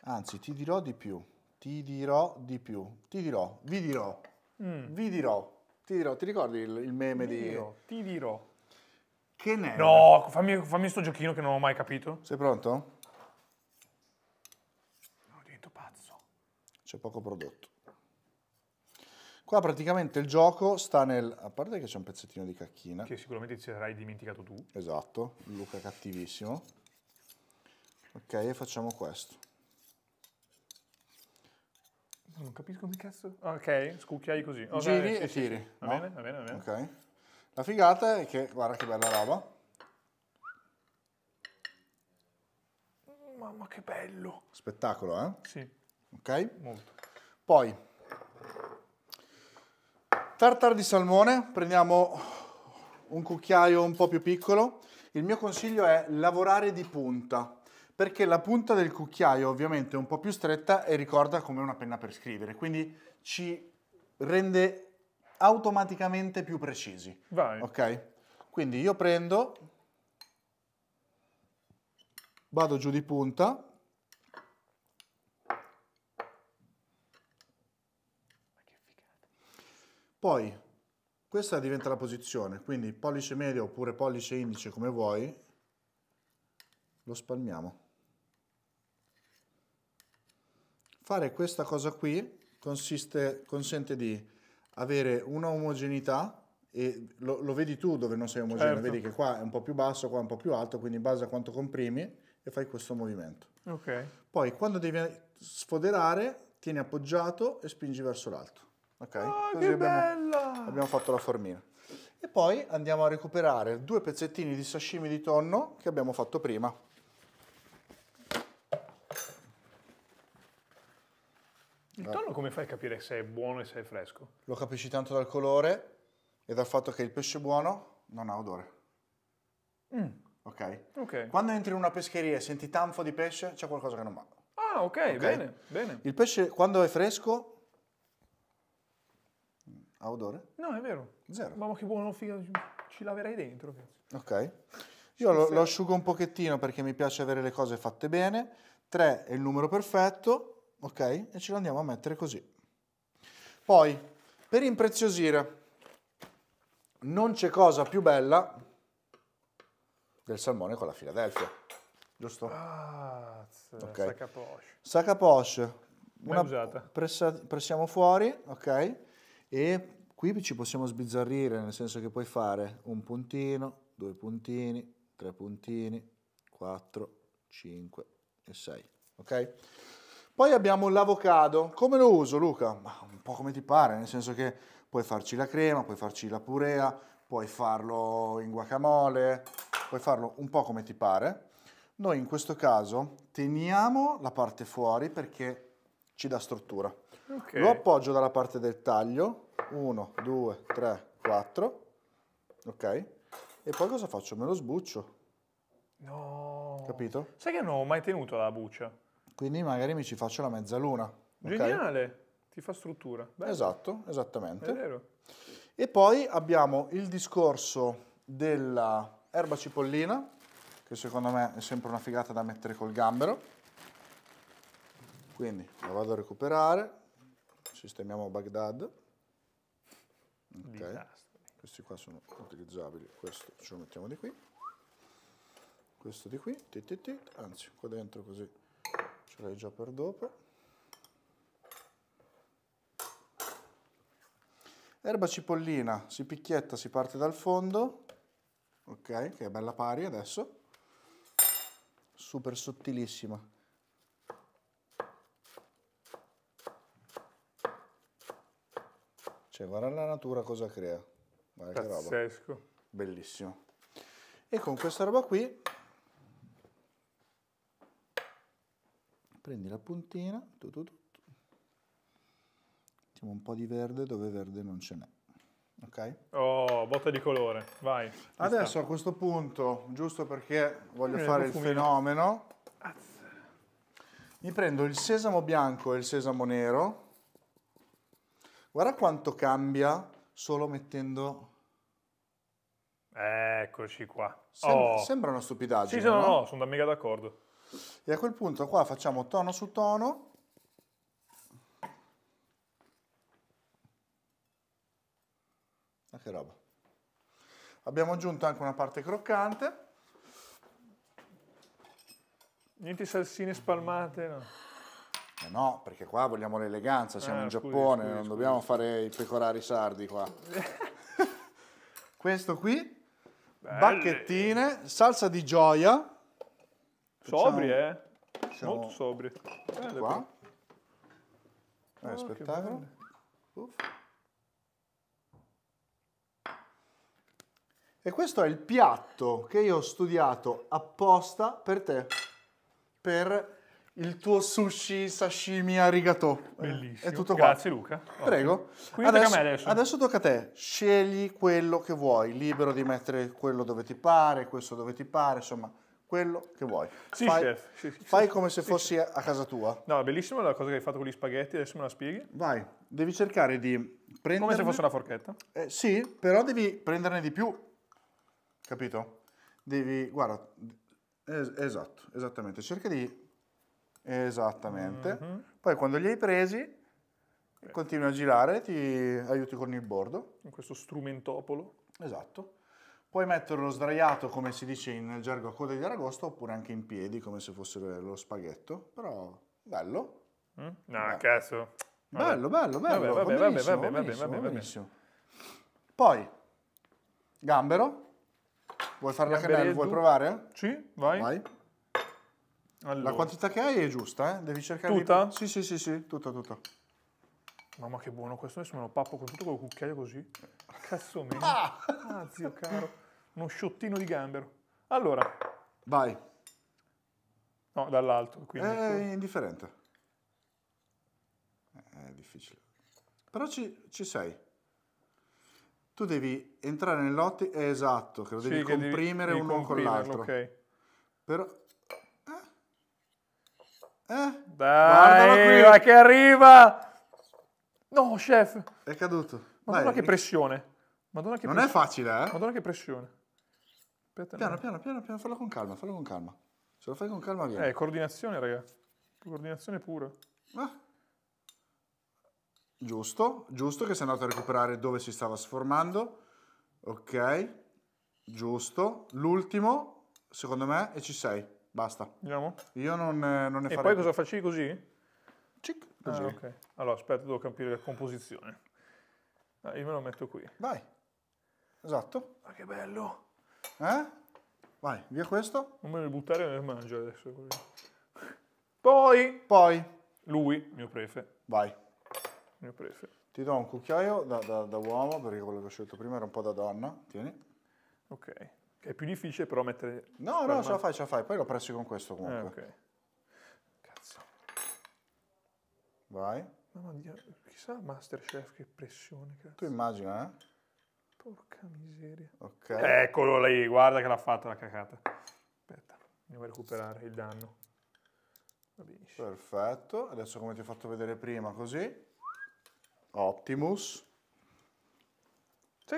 anzi ti dirò di più, ti dirò di più, ti dirò, vi dirò, mm. vi dirò, ti dirò, ti ricordi il, il meme vi di... Dirò, ti dirò. Che ne? No, fammi, fammi sto giochino che non ho mai capito. Sei pronto? c'è poco prodotto. Qua praticamente il gioco sta nel... A parte che c'è un pezzettino di cacchina. Che sicuramente ci sarai dimenticato tu. Esatto, Luca cattivissimo. Ok, e facciamo questo. Non capisco che cazzo. Ok, scucchiai così. Okay, Giri sì, e tiri. sì. Va, no? bene, va bene, va bene. Ok. La figata è che, guarda che bella roba. Mamma che bello. Spettacolo, eh? Sì. Ok? Molto. Poi, tartar di salmone, prendiamo un cucchiaio un po' più piccolo. Il mio consiglio è lavorare di punta, perché la punta del cucchiaio ovviamente è un po' più stretta e ricorda come una penna per scrivere, quindi ci rende automaticamente più precisi. Vai. Ok? Quindi io prendo, vado giù di punta, Poi questa diventa la posizione, quindi pollice medio oppure pollice indice come vuoi, lo spalmiamo. Fare questa cosa qui consiste, consente di avere una omogeneità e lo, lo, vedi tu dove non sei omogeneo, certo. vedi che qua è un po' più basso, qua è un po' più alto, quindi in base a quanto comprimi e fai questo movimento. Okay. Poi quando devi sfoderare, tieni appoggiato e spingi verso l'alto. Ok? Oh, Così abbiamo, abbiamo fatto la formina. E poi andiamo a recuperare due pezzettini di sashimi di tonno che abbiamo fatto prima. Il tonno come fai a capire se è buono e se è fresco? Lo capisci tanto dal colore e dal fatto che il pesce buono non ha odore. Mm. Okay. ok? Quando entri in una pescheria e senti tanfo di pesce, c'è qualcosa che non va. Ah, ok, Bene, bene. Il pesce quando è fresco ha odore? No, è vero. Zero. Mamma che buono, figa, ci laverei dentro. Cazzo. Ok. Io lo, lo asciugo un pochettino perché mi piace avere le cose fatte bene. 3 è il numero perfetto, ok? E ce lo andiamo a mettere così. Poi, per impreziosire, non c'è cosa più bella del salmone con la Filadelfia, giusto? Ah, okay. saca poche. Saca poche. Una, pressa, pressiamo fuori, ok? E qui ci possiamo sbizzarrire, nel senso che puoi fare un puntino, due puntini, tre puntini, quattro, cinque e sei, Ok? Poi abbiamo l'avocado. Come lo uso, Luca? un po' come ti pare, nel senso che puoi farci la crema, puoi farci la purea, puoi farlo in guacamole, puoi farlo un po' come ti pare. Noi in questo caso teniamo la parte fuori perché ci dà struttura. Okay. Lo appoggio dalla parte del taglio, 1, 2, 3, 4, ok? E poi cosa faccio? Me lo sbuccio. No. Capito? Sai che non ho mai tenuto la buccia. Quindi magari mi ci faccio la mezzaluna. Geniale, okay? ti fa struttura. Beh. Esatto, esattamente. È vero. E poi abbiamo il discorso della erba cipollina, che secondo me è sempre una figata da mettere col gambero. Quindi la vado a recuperare, Sistemiamo Baghdad. Okay. Questi qua sono utilizzabili, questo ce lo mettiamo di qui. Questo di qui, tit tit tit. anzi qua dentro così ce l'hai già per dopo. Erba cipollina, si picchietta, si parte dal fondo, ok, che è bella pari adesso, super sottilissima. Cioè, guarda la natura cosa crea. Guarda Pazzesco. che roba. Pazzesco. Bellissimo. E con questa roba qui prendi la puntina, tu, tu, tu, tu. mettiamo un po' di verde dove verde non ce n'è. Ok? Oh, botta di colore, vai. Adesso sta. a questo punto, giusto perché voglio eh, fare il fenomeno, mi prendo il sesamo bianco e il sesamo nero Guarda quanto cambia solo mettendo... Eccoci qua. Sem- oh. Sembra una stupidaggine. Sì, no, no, no, sono mega d'accordo. E a quel punto qua facciamo tono su tono. Ma ah, che roba. Abbiamo aggiunto anche una parte croccante. Niente salsine spalmate, no? Eh no, perché qua vogliamo l'eleganza, siamo ah, in Giappone, scusi, non scusi. dobbiamo fare i pecorari sardi qua. Questo qui, Belle. bacchettine, salsa di gioia. Sobrie, eh? Facciamo... Molto sobri. Belle, qua. Eh, oh, spettacolo. E questo è il piatto che io ho studiato apposta per te, per il tuo sushi sashimi arigato. Eh, bellissimo. È tutto qua. Grazie Luca. Prego. Quindi adesso, tocca adesso. adesso tocca a te. Scegli quello che vuoi, libero di mettere quello dove ti pare, questo dove ti pare, insomma, quello che vuoi. Sì, fai, chef. Sì, fai sì, come se fossi a casa tua. No, è bellissima la cosa che hai fatto con gli spaghetti, adesso me la spieghi. Vai, devi cercare di prendere Come se fosse una forchetta. Eh, sì, però devi prenderne di più, capito? Devi, guarda, es esatto, esattamente. Cerca di Esattamente. Mm -hmm. Poi quando li hai presi, okay. continui a girare, ti aiuti con il bordo. In questo strumentopolo. Esatto. Puoi metterlo sdraiato, come si dice in gergo a coda di aragosto, oppure anche in piedi, come se fosse lo spaghetto. Però, bello. Mm? No, Beh. cazzo. Bello, bello, bello. Vabbè, vabbè, benissimo, vabbè, benissimo, vabbè, benissimo. Poi, gambero. Vuoi fare la cannella? Vuoi provare? Sì, vai. Vai. Allora. La quantità che hai è giusta, eh? Devi cercare Tutta? Di... Sì, sì, sì, sì, tutto, tutto. Mamma che buono questo, adesso me lo pappo con tutto quel cucchiaio così. Cazzo mio. Ah! ah, zio caro. Uno sciottino di gambero. Allora. Vai. No, dall'alto. Quindi. È ecco. indifferente. Eh, è difficile. Però ci, ci sei. Tu devi entrare nell'ottica, esatto, che lo devi sì, comprimere devi, devi uno con l'altro. Ok. Però eh? Dai, qui. va che arriva! No, chef! È caduto. Madonna Dai, che pressione. Madonna che non pressione. è facile, eh? Madonna che pressione. Aspetta, piano, no. piano, piano, piano, fallo con calma, fallo con calma. Se lo fai con calma viene. Eh, coordinazione, raga. Coordinazione pura. Ah. Giusto, giusto che sei andato a recuperare dove si stava sformando. Ok, giusto. L'ultimo, secondo me, e ci sei. Basta. Andiamo? Io non, eh, non ne e farei. E poi più. cosa facevi così? Cic, ah, così. Ah, okay. Allora, aspetta, devo capire la composizione. Ah, io me lo metto qui. Vai. Esatto. Ma che bello. Eh? Vai, via questo. Non me lo buttare nel mangio adesso. Così. Poi. Poi. Lui, mio prefe. Vai. Mio prefe. Ti do un cucchiaio da, da, da uomo, perché quello che ho scelto prima era un po' da donna. Tieni. Ok. È più difficile però mettere... No, no, ce la fai, ce la fai. Poi lo pressi con questo comunque. Eh, ok. Cazzo. Vai. Mamma mia, chissà Masterchef che pressione, cazzo. Tu immagina, eh? Porca miseria. Ok. Eccolo lì, guarda che l'ha fatta la cacata. Aspetta, andiamo a recuperare il danno. Perfetto, adesso come ti ho fatto vedere prima, così. Optimus.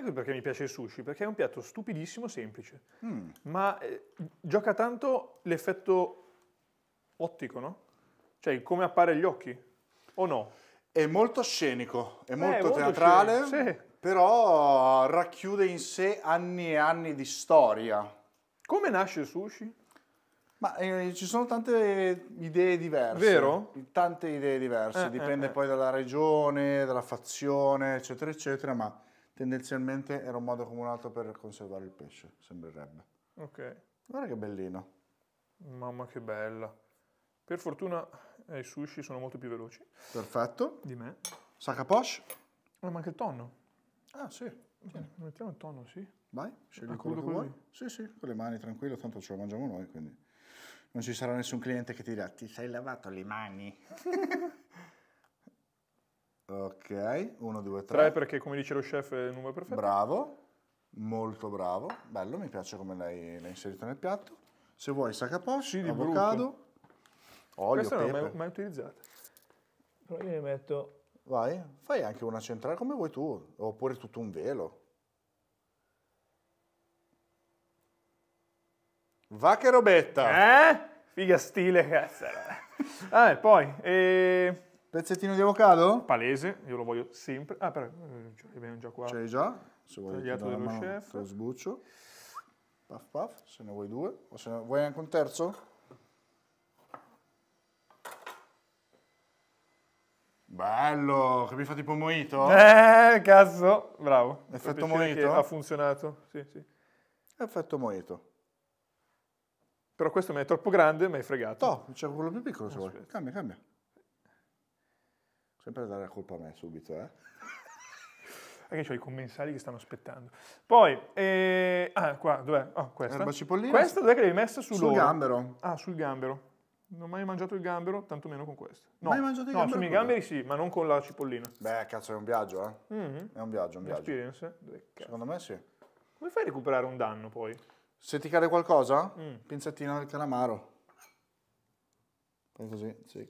Sai perché mi piace il sushi? Perché è un piatto stupidissimo, semplice, mm. ma eh, gioca tanto l'effetto ottico, no? Cioè come appare gli occhi, o no? È molto scenico, è eh, molto, teatrale, sì. però racchiude in sé anni e anni di storia. Come nasce il sushi? Ma eh, ci sono tante idee diverse. Vero? Tante idee diverse, eh, eh dipende eh. poi dalla regione, dalla fazione, eccetera, eccetera, ma tendenzialmente era un modo come un altro per conservare il pesce, sembrerebbe. Ok. Guarda che bellino. Mamma che bella. Per fortuna eh, i sushi sono molto più veloci. Perfetto. Di me. Sacca Sakaposh. Ah, ma anche il tonno. Ah, sì. Tieni. Mettiamo il tonno, sì. Vai, ah, scegli ah, quello, che vuoi. Sì, sì, con le mani tranquillo, tanto ce lo mangiamo noi, quindi non ci sarà nessun cliente che ti dirà ti sei lavato le mani. Ok, 1, 2, 3. 3 perché come dice lo chef è il numero perfetto. Bravo, molto bravo, bello, mi piace come l'hai, l'hai inserito nel piatto. Se vuoi saccaposci, sì, avocado, olio, Questa pepe. non l'ho mai, mai utilizzata. Però io ne metto... Vai, fai anche una centrale come vuoi tu, oppure tutto un velo. Va che robetta! Eh? Figa stile, cazzo. ah, poi... Eh... Pezzettino di avocado? Palese, io lo voglio sempre. Ah, però, eh, abbiamo già qua. C'è già, se vuoi tagliato dello mano, chef. lo sbuccio. Paf paf, se ne vuoi due. O se ne vuoi anche un terzo? Bello, che mi fa tipo moito? Eh, cazzo, bravo. Effetto moito? Ha funzionato, sì, sì. Effetto moito. Però questo mi è troppo grande, mi hai fregato. No, c'è quello più piccolo se Aspetta. vuoi. Cambia, cambia. Sempre dare la colpa a me subito, eh? Perché c'ho i commensali che stanno aspettando. Poi, eh, ah, qua, dov'è? Oh, questa. Erba eh, cipollina. Questa dov'è che l'hai messa su Sul gambero. Ah, sul gambero. Non ho mai mangiato il gambero, tantomeno con questo. No, mai mangiato il gambero? No, sui miei gamberi sì, ma non con la cipollina. Beh, cazzo, è un viaggio, eh? Mm -hmm. È un viaggio, un viaggio. Experience? Secondo me sì. Come fai a recuperare un danno poi? Se ti cade qualcosa, mm. pinzettina del calamaro. Fai così, sì.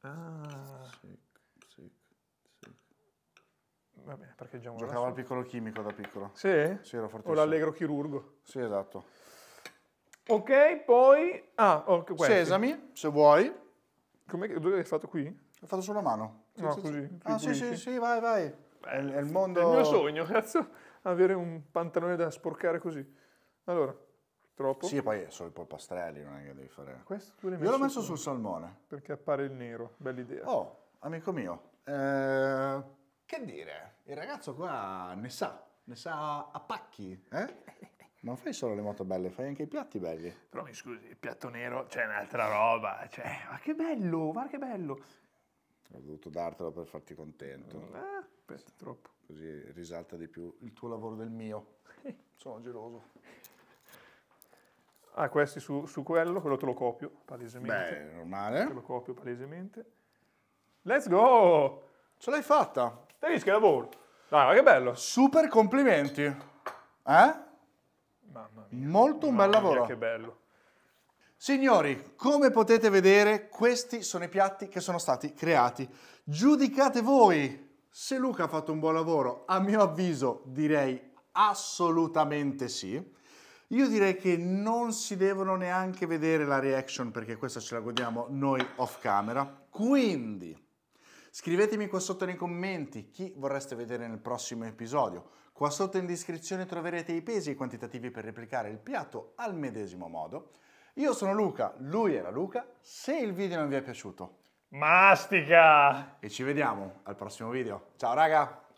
Ah. Sì. Vabbè, parcheggiamo Giocavo al piccolo chimico da piccolo. Sì? Sì, era fortissimo. O l'allegro chirurgo. Sì, esatto. Ok, poi... Ah, ok, oh, questi. Sesami, se vuoi. Come dove l'hai fatto qui? L'ho fatto sulla mano. Sì, no, sì, così. Sì. Ah, sì, sì, sì, vai, vai. È, è il mondo... È il mio sogno, cazzo, avere un pantalone da sporcare così. Allora, troppo? Sì, poi sono i polpastrelli, non è che devi fare... Questo tu l'hai messo Io l'ho messo sul salmone. Perché appare il nero, bella idea. Oh, amico mio, eh... Che dire, il ragazzo qua ne sa, ne sa a pacchi, eh? Non fai solo le moto belle, fai anche i piatti belli. Però mi scusi, il piatto nero c'è un'altra roba, cioè, ma che bello, guarda che bello. Ho dovuto dartelo per farti contento. Eh, aspetta, troppo. Così risalta di più il tuo lavoro del mio. Sono geloso. Ah, questi su, su quello, quello te lo copio palesemente. Beh, normale. Te lo copio palesemente. Let's go! Ce l'hai fatta! Tenisca e lavoro. Dai, ma che bello. Super complimenti. Eh? Mamma mia. Molto un Mamma bel lavoro. Mia, che bello. Signori, come potete vedere, questi sono i piatti che sono stati creati. Giudicate voi se Luca ha fatto un buon lavoro. A mio avviso, direi assolutamente sì. Io direi che non si devono neanche vedere la reaction perché questa ce la godiamo noi off camera. Quindi, Scrivetemi qua sotto nei commenti chi vorreste vedere nel prossimo episodio. Qua sotto in descrizione troverete i pesi e i quantitativi per replicare il piatto al medesimo modo. Io sono Luca, lui era Luca. Se il video non vi è piaciuto, mastica! E ci vediamo al prossimo video. Ciao raga!